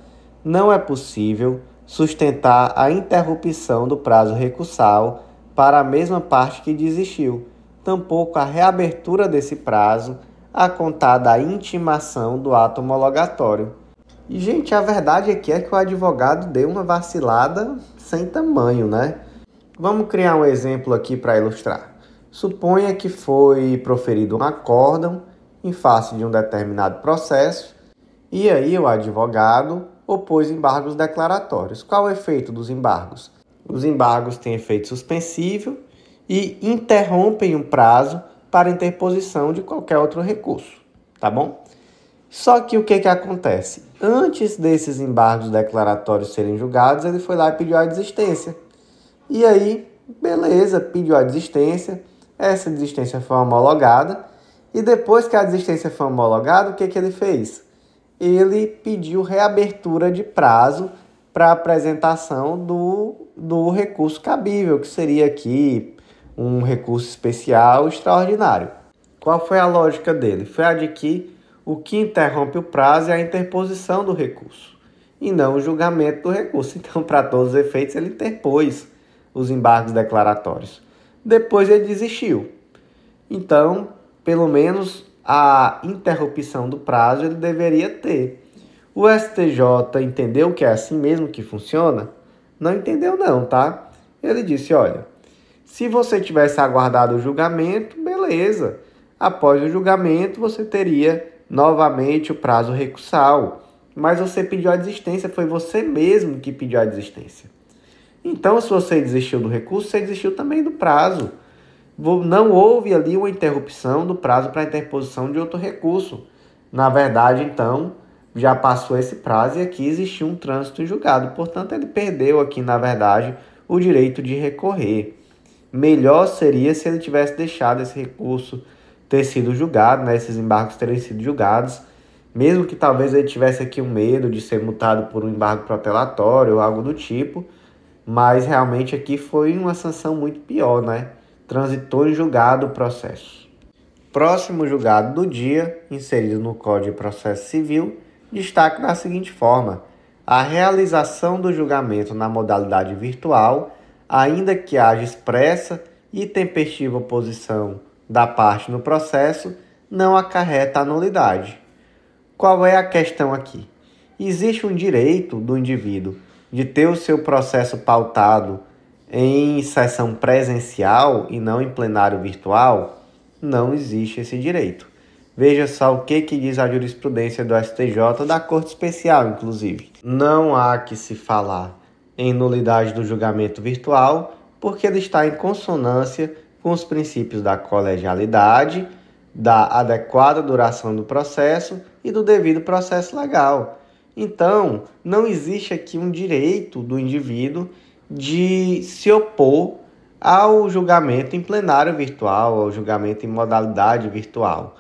não é possível sustentar a interrupção do prazo recursal para a mesma parte que desistiu, tampouco a reabertura desse prazo a contar da intimação do ato homologatório. E, gente, a verdade aqui é, é que o advogado deu uma vacilada sem tamanho, né? Vamos criar um exemplo aqui para ilustrar. Suponha que foi proferido um acórdão em face de um determinado processo, e aí o advogado opôs embargos declaratórios. Qual é o efeito dos embargos? Os embargos têm efeito suspensivo e interrompem um prazo para interposição de qualquer outro recurso, tá bom? Só que o que, que acontece? antes desses embargos declaratórios serem julgados, ele foi lá e pediu a desistência. E aí, beleza, pediu a desistência, essa desistência foi homologada, e depois que a desistência foi homologada, o que, que ele fez? Ele pediu reabertura de prazo para apresentação do, do recurso cabível, que seria aqui um recurso especial extraordinário. Qual foi a lógica dele? Foi a de que o que interrompe o prazo é a interposição do recurso e não o julgamento do recurso. Então, para todos os efeitos, ele interpôs os embargos declaratórios. Depois ele desistiu. Então, pelo menos a interrupção do prazo ele deveria ter. O STJ entendeu que é assim mesmo que funciona? Não entendeu não, tá? Ele disse, olha, se você tivesse aguardado o julgamento, beleza. Após o julgamento, você teria novamente o prazo recursal. Mas você pediu a desistência, foi você mesmo que pediu a desistência. Então, se você desistiu do recurso, você desistiu também do prazo. Não houve ali uma interrupção do prazo para interposição de outro recurso. Na verdade, então, já passou esse prazo e aqui existiu um trânsito em julgado. Portanto, ele perdeu aqui, na verdade, o direito de recorrer. Melhor seria se ele tivesse deixado esse recurso ter sido julgado, né? Esses embargos terem sido julgados. Mesmo que talvez ele tivesse aqui um medo de ser multado por um embargo protelatório ou algo do tipo, mas realmente aqui foi uma sanção muito pior, né? Transitou em julgado o processo. Próximo julgado do dia, inserido no Código de Processo Civil, destaque da seguinte forma: a realização do julgamento na modalidade virtual, ainda que haja expressa e tempestiva oposição da parte no processo não acarreta a nulidade. Qual é a questão aqui? Existe um direito do indivíduo de ter o seu processo pautado em sessão presencial e não em plenário virtual? Não existe esse direito. Veja só o que, que diz a jurisprudência do STJ, da Corte Especial, inclusive. Não há que se falar em nulidade do julgamento virtual, porque ele está em consonância com os princípios da colegialidade, da adequada duração do processo e do devido processo legal. Então, não existe aqui um direito do indivíduo de se opor ao julgamento em plenário virtual, ao julgamento em modalidade virtual.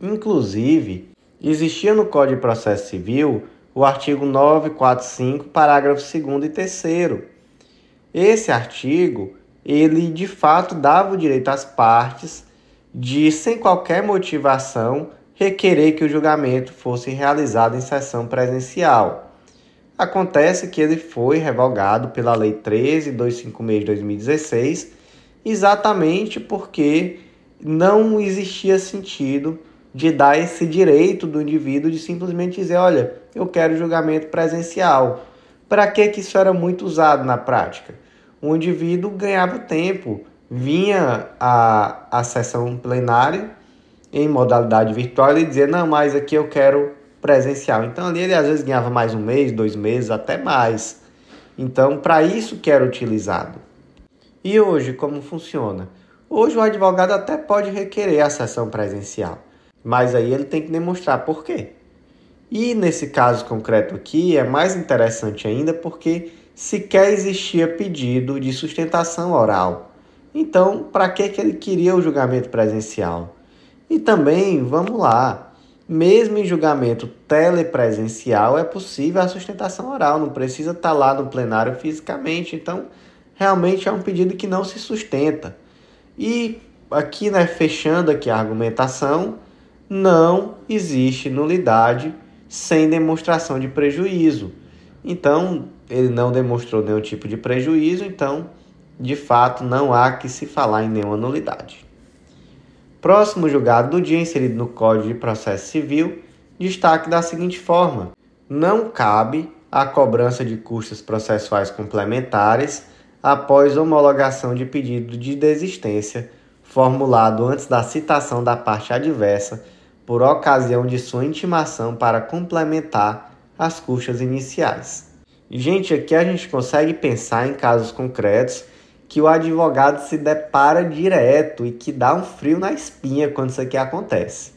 Inclusive, existia no Código de Processo Civil o artigo 945, parágrafo 2 e 3. Esse artigo ele de fato dava o direito às partes de, sem qualquer motivação, requerer que o julgamento fosse realizado em sessão presencial. Acontece que ele foi revogado pela Lei 13256 de 2016, exatamente porque não existia sentido de dar esse direito do indivíduo de simplesmente dizer, olha, eu quero julgamento presencial. Para que isso era muito usado na prática? o indivíduo ganhava tempo, vinha a, a sessão plenária em modalidade virtual e dizia, não, mas aqui eu quero presencial. Então ali ele às vezes ganhava mais um mês, dois meses, até mais. Então, para isso que era utilizado. E hoje, como funciona? Hoje o advogado até pode requerer a sessão presencial, mas aí ele tem que demonstrar por quê. E nesse caso concreto aqui é mais interessante ainda porque sequer existia pedido de sustentação oral. Então, para que, que ele queria o julgamento presencial? E também, vamos lá, mesmo em julgamento telepresencial é possível a sustentação oral, não precisa estar tá lá no plenário fisicamente. Então, realmente é um pedido que não se sustenta. E aqui, né, fechando aqui a argumentação, não existe nulidade sem demonstração de prejuízo. Então, ele não demonstrou nenhum tipo de prejuízo, então, de fato, não há que se falar em nenhuma nulidade. Próximo julgado do dia inserido no Código de Processo Civil, destaque da seguinte forma: não cabe a cobrança de custas processuais complementares após homologação de pedido de desistência formulado antes da citação da parte adversa por ocasião de sua intimação para complementar as custas iniciais. Gente, aqui a gente consegue pensar em casos concretos que o advogado se depara direto e que dá um frio na espinha quando isso aqui acontece.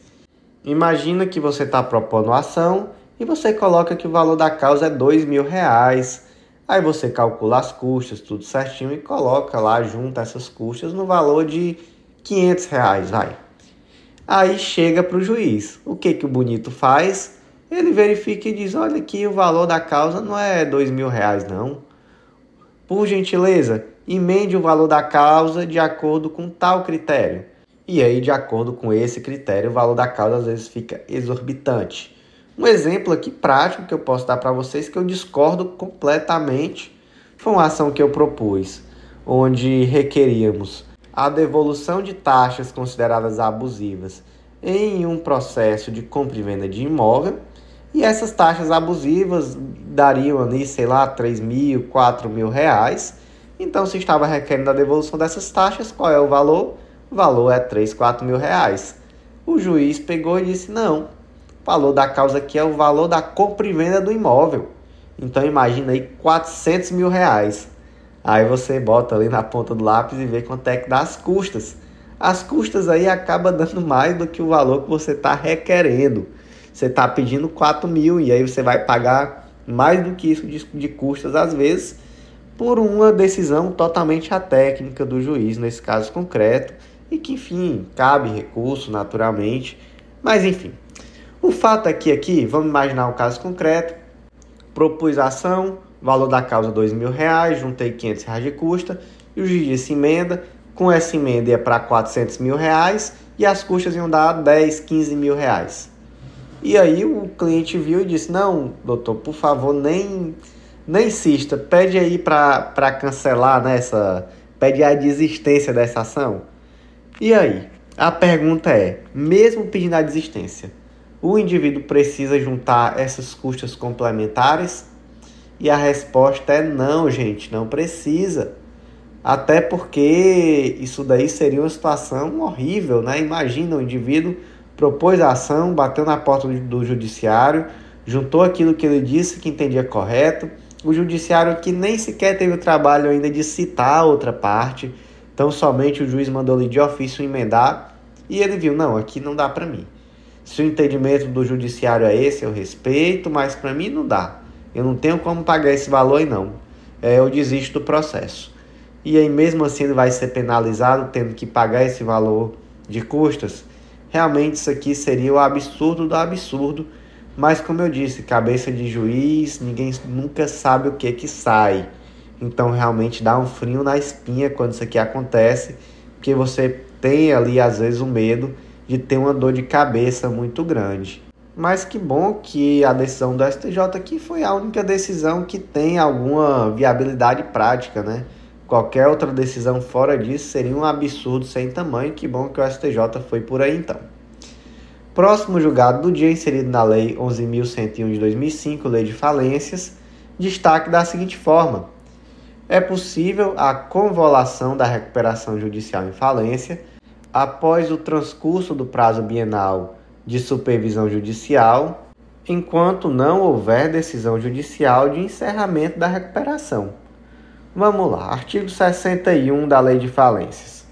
Imagina que você está propondo ação e você coloca que o valor da causa é dois mil reais. Aí você calcula as custas, tudo certinho, e coloca lá, junta essas custas no valor de 500 reais, vai. Aí chega para o juiz. O que, que o bonito faz? ele verifica e diz, olha aqui, o valor da causa não é dois mil reais, não. Por gentileza, emende o valor da causa de acordo com tal critério. E aí, de acordo com esse critério, o valor da causa às vezes fica exorbitante. Um exemplo aqui prático que eu posso dar para vocês que eu discordo completamente foi uma ação que eu propus, onde requeríamos a devolução de taxas consideradas abusivas em um processo de compra e venda de imóvel e essas taxas abusivas dariam ali, sei lá, 3 mil, 4 mil reais. Então, se estava requerendo a devolução dessas taxas, qual é o valor? O valor é 3, 4 mil reais. O juiz pegou e disse, não, o valor da causa aqui é o valor da compra e venda do imóvel. Então, imagina aí 400 mil reais. Aí você bota ali na ponta do lápis e vê quanto é que dá as custas. As custas aí acaba dando mais do que o valor que você está requerendo você está pedindo 4 mil e aí você vai pagar mais do que isso de, de custas às vezes por uma decisão totalmente a técnica do juiz nesse caso concreto e que enfim cabe recurso naturalmente, mas enfim. O fato é que aqui, vamos imaginar um caso concreto, propus a ação, valor da causa dois mil reais, juntei quinhentos reais de custa, e o juiz disse emenda, com essa emenda ia para quatrocentos mil reais, e as custas iam dar 10, 15 mil reais. E aí o cliente viu e disse: Não, doutor, por favor, nem, nem insista, pede aí para cancelar nessa. Né, pede a desistência dessa ação. E aí? A pergunta é: mesmo pedindo a desistência, o indivíduo precisa juntar essas custas complementares? E a resposta é não, gente, não precisa. Até porque isso daí seria uma situação horrível, né? Imagina o indivíduo propôs a ação, bateu na porta do judiciário, juntou aquilo que ele disse que entendia correto, o judiciário que nem sequer teve o trabalho ainda de citar a outra parte, então somente o juiz mandou-lhe de ofício emendar e ele viu, não, aqui não dá para mim. Se o entendimento do judiciário é esse, eu respeito, mas para mim não dá. Eu não tenho como pagar esse valor e não. É, eu desisto do processo. E aí mesmo assim ele vai ser penalizado tendo que pagar esse valor de custas. Realmente isso aqui seria o absurdo do absurdo, mas como eu disse, cabeça de juiz, ninguém nunca sabe o que que sai. Então realmente dá um frio na espinha quando isso aqui acontece, porque você tem ali às vezes o medo de ter uma dor de cabeça muito grande. Mas que bom que a decisão do STJ aqui foi a única decisão que tem alguma viabilidade prática, né? Qualquer outra decisão fora disso seria um absurdo sem tamanho. Que bom que o STJ foi por aí então. Próximo julgado do dia, inserido na Lei 11.101 de 2005, Lei de Falências, destaque da seguinte forma: é possível a convolação da recuperação judicial em falência após o transcurso do prazo bienal de supervisão judicial, enquanto não houver decisão judicial de encerramento da recuperação. Vamos lá, artigo 61 da Lei de Falências.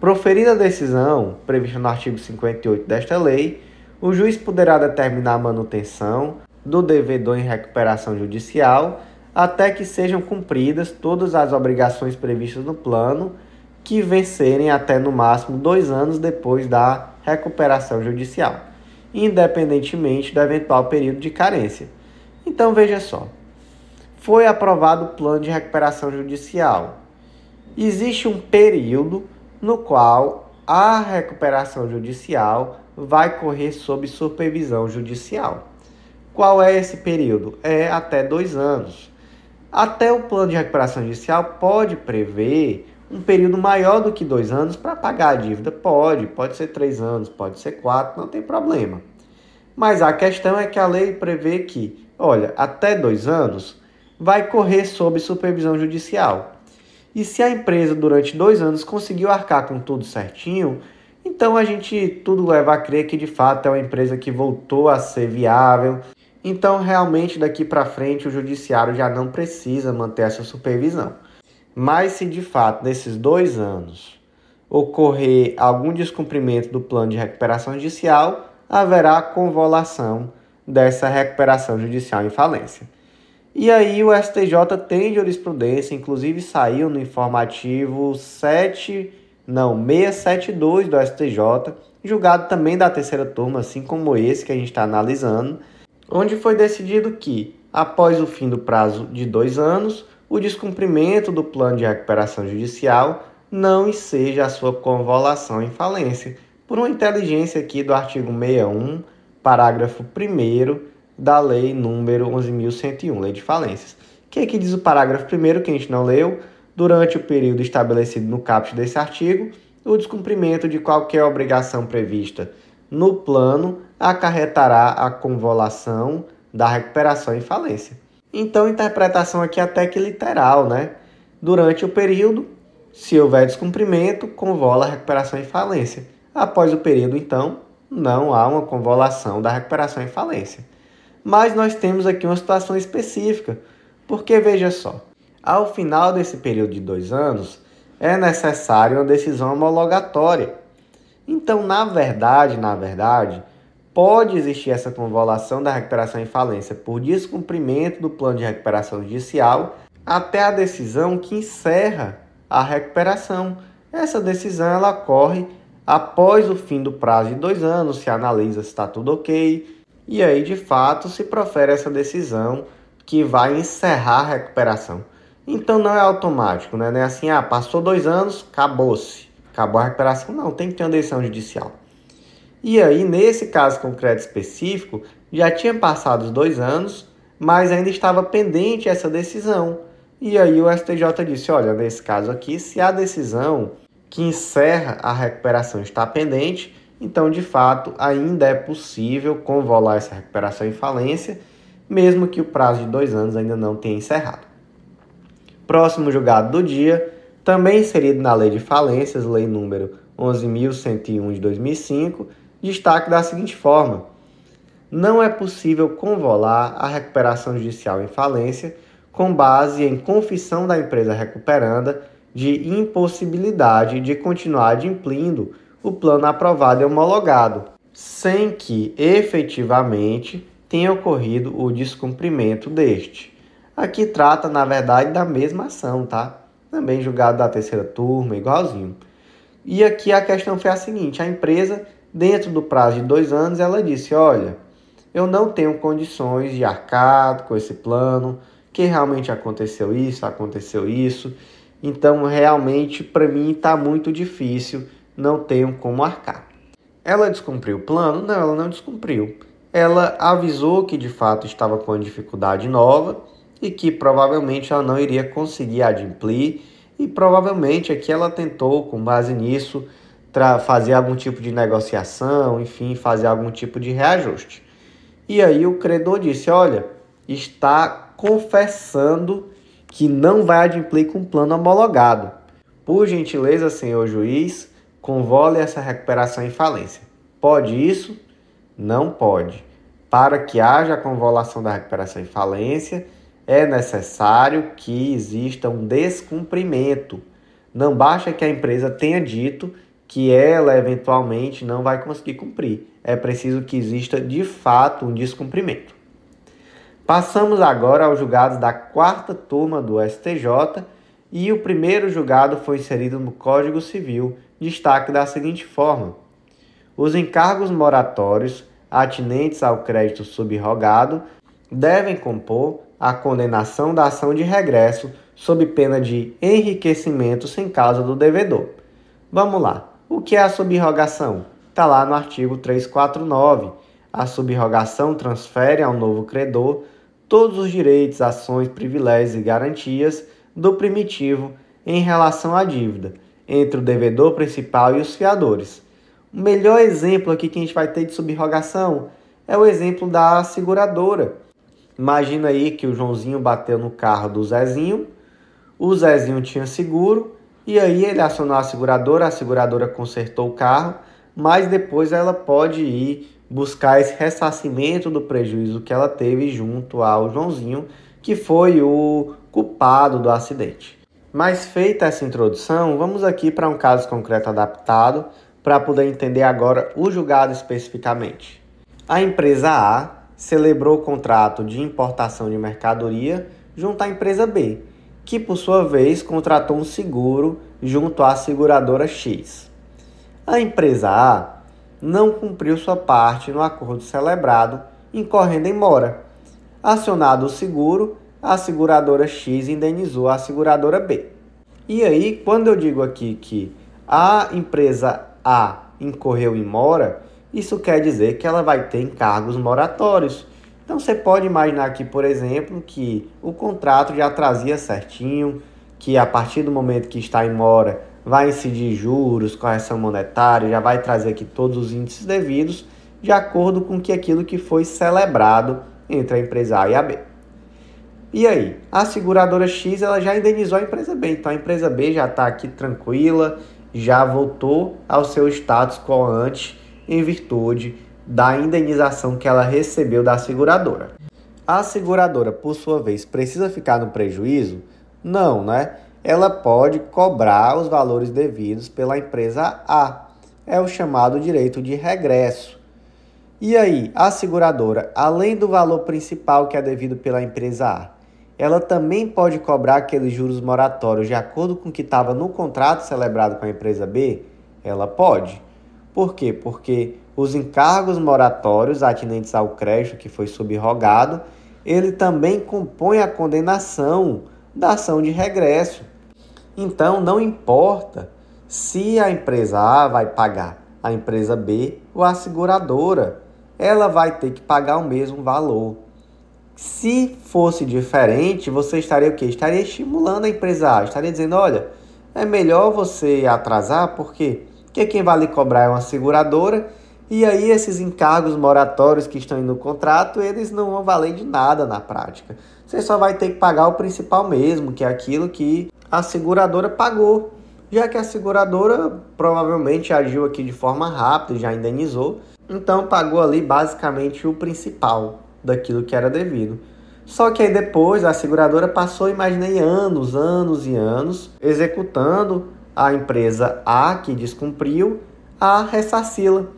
Proferida a decisão, prevista no artigo 58 desta lei, o juiz poderá determinar a manutenção do devedor em recuperação judicial até que sejam cumpridas todas as obrigações previstas no plano que vencerem até no máximo dois anos depois da recuperação judicial, independentemente do eventual período de carência. Então veja só, foi aprovado o plano de recuperação judicial. Existe um período no qual a recuperação judicial vai correr sob supervisão judicial. Qual é esse período? É até dois anos. Até o plano de recuperação judicial pode prever um período maior do que dois anos para pagar a dívida? Pode, pode ser três anos, pode ser quatro, não tem problema. Mas a questão é que a lei prevê que, olha, até dois anos vai correr sob supervisão judicial. E se a empresa durante dois anos conseguiu arcar com tudo certinho, então a gente tudo leva a crer que de fato é uma empresa que voltou a ser viável. Então realmente daqui para frente o judiciário já não precisa manter essa supervisão. Mas se de fato nesses dois anos ocorrer algum descumprimento do plano de recuperação judicial, haverá convolação dessa recuperação judicial em falência. E aí o STJ tem jurisprudência, inclusive saiu no informativo 7, não, 672 do STJ, julgado também da terceira turma, assim como esse que a gente está analisando, onde foi decidido que, após o fim do prazo de dois anos, o descumprimento do plano de recuperação judicial não seja a sua convolação em falência, por uma inteligência aqui do artigo 61, parágrafo 1 da Lei número 11.101, Lei de Falências. Que é que diz o parágrafo primeiro que a gente não leu? Durante o período estabelecido no caput desse artigo, o descumprimento de qualquer obrigação prevista no plano acarretará a convolação da recuperação em falência. Então, interpretação aqui até que literal, né? Durante o período, se houver descumprimento, convola a recuperação em falência. Após o período, então, não há uma convolação da recuperação em falência mas nós temos aqui uma situação específica, porque veja só, ao final desse período de dois anos, é necessária uma decisão homologatória. Então, na verdade, na verdade, pode existir essa convolução da recuperação em falência por descumprimento do plano de recuperação judicial até a decisão que encerra a recuperação. Essa decisão ela ocorre após o fim do prazo de dois anos, se analisa se está tudo ok, e aí, de fato, se profere essa decisão que vai encerrar a recuperação. Então não é automático, né? Não é assim, ah, passou dois anos, acabou-se, acabou a recuperação. Não, tem que ter uma decisão judicial. E aí, nesse caso concreto específico, já tinha passado os dois anos, mas ainda estava pendente essa decisão. E aí o STJ disse, olha, nesse caso aqui, se a decisão que encerra a recuperação está pendente, então, de fato, ainda é possível convolar essa recuperação em falência, mesmo que o prazo de dois anos ainda não tenha encerrado. Próximo julgado do dia, também inserido na Lei de Falências, Lei número 11.101 de 2005, destaque da seguinte forma: não é possível convolar a recuperação judicial em falência com base em confissão da empresa recuperanda de impossibilidade de continuar adimplindo o plano aprovado e homologado, sem que efetivamente tenha ocorrido o descumprimento deste. Aqui trata, na verdade, da mesma ação, tá? Também julgado da terceira turma, igualzinho. E aqui a questão foi a seguinte: a empresa, dentro do prazo de dois anos, ela disse: olha, eu não tenho condições de arcar com esse plano, que realmente aconteceu isso, aconteceu isso. Então, realmente, para mim está muito difícil não tenham como arcar. Ela descumpriu o plano? Não, ela não descumpriu. Ela avisou que de fato estava com uma dificuldade nova e que provavelmente ela não iria conseguir adimplir, e provavelmente aqui ela tentou, com base nisso, fazer algum tipo de negociação, enfim, fazer algum tipo de reajuste. E aí o credor disse: Olha, está confessando que não vai adimplir com o plano homologado. Por gentileza, senhor juiz, convole essa recuperação é em falência. Pode isso? Não pode. Para que haja a convolação da recuperação em falência, é necessário que exista um descumprimento. Não basta que a empresa tenha dito que ela eventualmente não vai conseguir cumprir. É preciso que exista de fato um descumprimento. Passamos agora aos julgados da quarta turma do STJ e o primeiro julgado foi inserido no Código Civil destaque da seguinte forma: os encargos moratórios atinentes ao crédito subrogado devem compor a condenação da ação de regresso sob pena de enriquecimento sem causa do devedor. Vamos lá. O que é a subrogação? Está lá no artigo 349. A subrogação transfere ao novo credor todos os direitos, ações, privilégios e garantias do primitivo em relação à dívida, entre o devedor principal e os fiadores. O melhor exemplo aqui que a gente vai ter de subrogação é o exemplo da seguradora. Imagina aí que o Joãozinho bateu no carro do Zezinho, o Zezinho tinha seguro, e aí ele acionou a seguradora, a seguradora consertou o carro, mas depois ela pode ir buscar esse ressarcimento do prejuízo que ela teve junto ao Joãozinho, que foi o culpado do acidente. Mas feita essa introdução, vamos aqui para um caso concreto adaptado para poder entender agora o julgado especificamente. A empresa A celebrou o contrato de importação de mercadoria junto à empresa B, que por sua vez contratou um seguro junto à seguradora X. A empresa A não cumpriu sua parte no acordo celebrado, incorrendo em mora. Acionado o seguro, a seguradora X indenizou a seguradora B. E aí, quando eu digo aqui que a empresa A incorreu em mora, isso quer dizer que ela vai ter encargos moratórios. Então você pode imaginar aqui, por exemplo, que o contrato já trazia certinho que a partir do momento que está em mora vai incidir juros, correção monetária, já vai trazer aqui todos os índices devidos de acordo com que aquilo que foi celebrado entre a empresa A e a B. E aí, a seguradora X ela já indenizou a empresa B, então a empresa B já está aqui tranquila, já voltou ao seu status quo antes em virtude da indenização que ela recebeu da seguradora. A seguradora, por sua vez, precisa ficar no prejuízo? Não, né? Ela pode cobrar os valores devidos pela empresa A. É o chamado direito de regresso. E aí, a seguradora, além do valor principal que é devido pela empresa A, ela também pode cobrar aqueles juros moratórios de acordo com o que estava no contrato celebrado com a empresa B? Ela pode. Por quê? Porque os encargos moratórios atinentes ao crédito que foi subrogado, ele também compõe a condenação da ação de regresso. Então, não importa se a empresa A vai pagar a empresa B ou a seguradora, ela vai ter que pagar o mesmo valor. Se fosse diferente, você estaria o quê? Estaria estimulando a empresa A, estaria dizendo, olha, é melhor você atrasar porque que quem vai lhe cobrar é uma seguradora e aí esses encargos moratórios que estão no contrato, eles não vão valer de nada na prática. Você só vai ter que pagar o principal mesmo, que é aquilo que a seguradora pagou. Já que a seguradora provavelmente agiu aqui de forma rápida, já indenizou, então pagou ali basicamente o principal daquilo que era devido. Só que aí depois a seguradora passou, imaginei, anos, anos e anos executando a empresa A que descumpriu a ressarcila.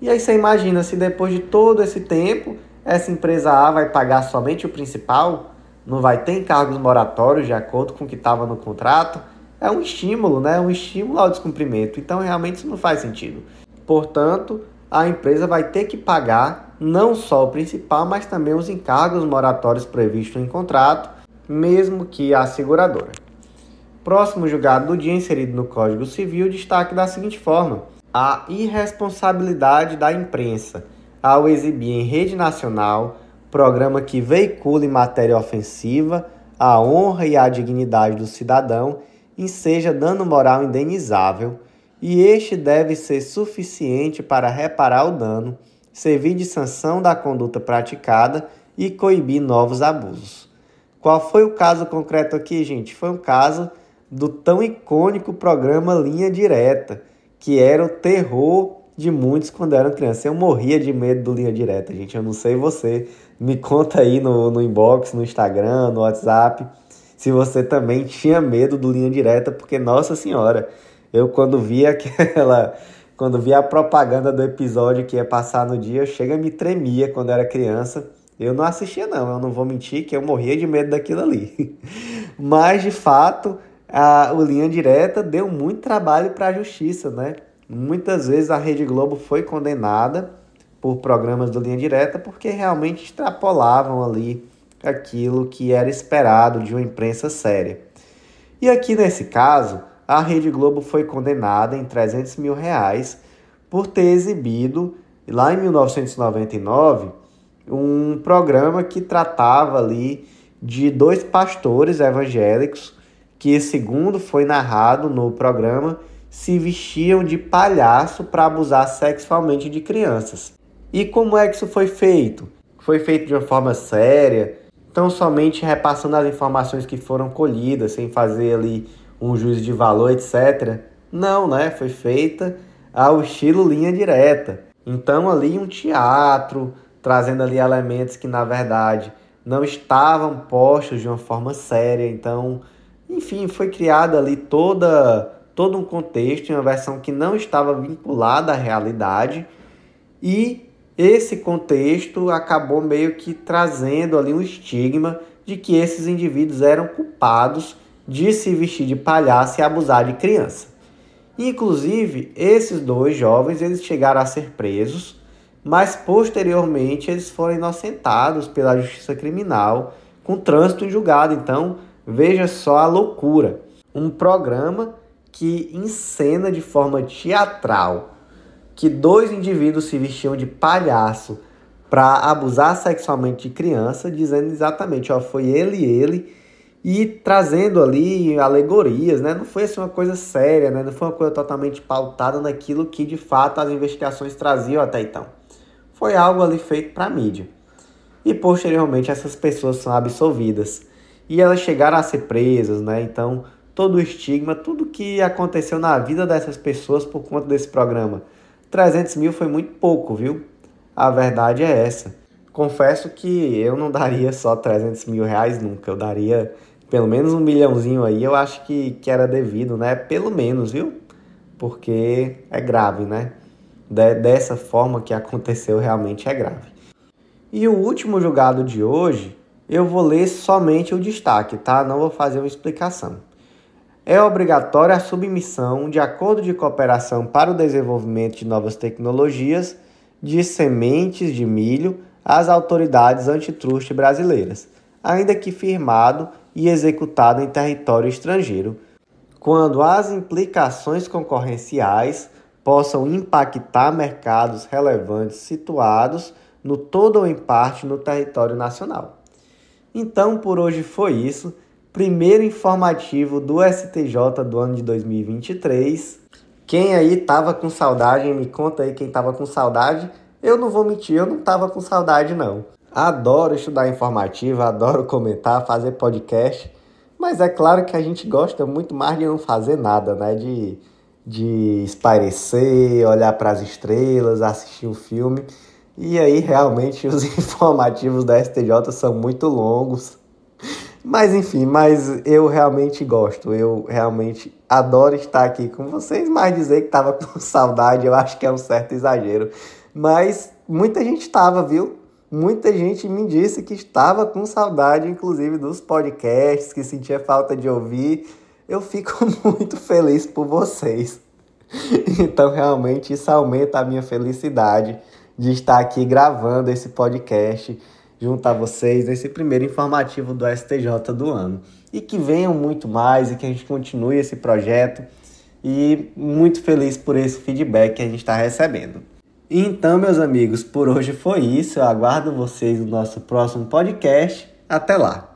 E aí você imagina se depois de todo esse tempo essa empresa A vai pagar somente o principal, não vai ter encargos moratórios de acordo com o que estava no contrato. É um estímulo, né? Um estímulo ao descumprimento. Então realmente isso não faz sentido. Portanto, a empresa vai ter que pagar não só o principal, mas também os encargos moratórios previstos em contrato, mesmo que a seguradora. Próximo julgado do dia inserido no Código Civil destaque da seguinte forma: a irresponsabilidade da imprensa ao exibir em rede nacional programa que veicule matéria ofensiva à honra e à dignidade do cidadão e seja dano moral indenizável, e este deve ser suficiente para reparar o dano servir de sanção da conduta praticada e coibir novos abusos. Qual foi o caso concreto aqui, gente? Foi um caso do tão icônico programa Linha Direta, que era o terror de muitos quando eram crianças. Eu morria de medo do Linha Direta, gente. Eu não sei você. Me conta aí no, no inbox, no Instagram, no WhatsApp, se você também tinha medo do Linha Direta, porque, nossa senhora, eu quando via aquela quando via a propaganda do episódio que ia passar no dia, chega me tremia quando era criança. Eu não assistia, não, eu não vou mentir que eu morria de medo daquilo ali. Mas, de fato, a, o Linha Direta deu muito trabalho para a justiça, né? Muitas vezes a Rede Globo foi condenada por programas do Linha Direta porque realmente extrapolavam ali aquilo que era esperado de uma imprensa séria. E aqui nesse caso, a Rede Globo foi condenada em 300 mil reais por ter exibido, lá em 1999, um programa que tratava ali de dois pastores evangélicos que, segundo foi narrado no programa, se vestiam de palhaço para abusar sexualmente de crianças. E como é que isso foi feito? Foi feito de uma forma séria, tão somente repassando as informações que foram colhidas, sem fazer ali um juízo de valor, etc. Não, né? Foi feita ao estilo linha direta. Então ali um teatro trazendo ali elementos que na verdade não estavam postos de uma forma séria. Então, enfim, foi criada ali toda todo um contexto, uma versão que não estava vinculada à realidade. E esse contexto acabou meio que trazendo ali um estigma de que esses indivíduos eram culpados de se vestir de palhaço e abusar de criança. Inclusive, esses dois jovens eles chegaram a ser presos, mas posteriormente eles foram inocentados pela justiça criminal com trânsito em julgado. Então, veja só a loucura. Um programa que encena de forma teatral que dois indivíduos se vestiam de palhaço para abusar sexualmente de criança, dizendo exatamente, ó, foi ele e ele e trazendo ali alegorias, né? Não foi assim uma coisa séria, né? Não foi uma coisa totalmente pautada naquilo que de fato as investigações traziam até então. Foi algo ali feito para a mídia. E posteriormente essas pessoas são absolvidas e elas chegaram a ser presas, né? Então, todo o estigma, tudo que aconteceu na vida dessas pessoas por conta desse programa. 300 mil foi muito pouco, viu? A verdade é essa. Confesso que eu não daria só 300 mil reais nunca, eu daria pelo menos um milhãozinho aí, eu acho que, que era devido, né? Pelo menos, viu? Porque é grave, né? De, dessa forma que aconteceu, realmente é grave. E o último julgado de hoje, eu vou ler somente o destaque, tá? Não vou fazer uma explicação. É obrigatória a submissão de acordo de cooperação para o desenvolvimento de novas tecnologias de sementes de milho às autoridades antitruste brasileiras, ainda que firmado e executado em território estrangeiro, quando as implicações concorrenciais possam impactar mercados relevantes situados no todo ou em parte no território nacional. Então, por hoje foi isso. Primeiro informativo do STJ do ano de 2023. Quem aí tava com saudade, me conta aí quem tava com saudade. Eu não vou mentir, eu não tava com saudade não. Adoro estudar informativa, adoro comentar, fazer podcast, mas é claro que a gente gosta muito mais de não fazer nada, né? De, de espairecer, olhar para as estrelas, assistir um filme. E aí realmente os informativos da STJ são muito longos. Mas enfim, mas eu realmente gosto, eu realmente adoro estar aqui com vocês, mas dizer que estava com saudade, eu acho que é um certo exagero. Mas muita gente estava, viu? Muita gente me disse que estava com saudade, inclusive, dos podcasts, que sentia falta de ouvir. Eu fico muito feliz por vocês. Então, realmente, isso aumenta a minha felicidade de estar aqui gravando esse podcast junto a vocês nesse primeiro informativo do STJ do ano. E que venham muito mais e que a gente continue esse projeto. E muito feliz por esse feedback que a gente está recebendo. Então, meus amigos, por hoje foi isso. Eu aguardo vocês no nosso próximo podcast. Até lá!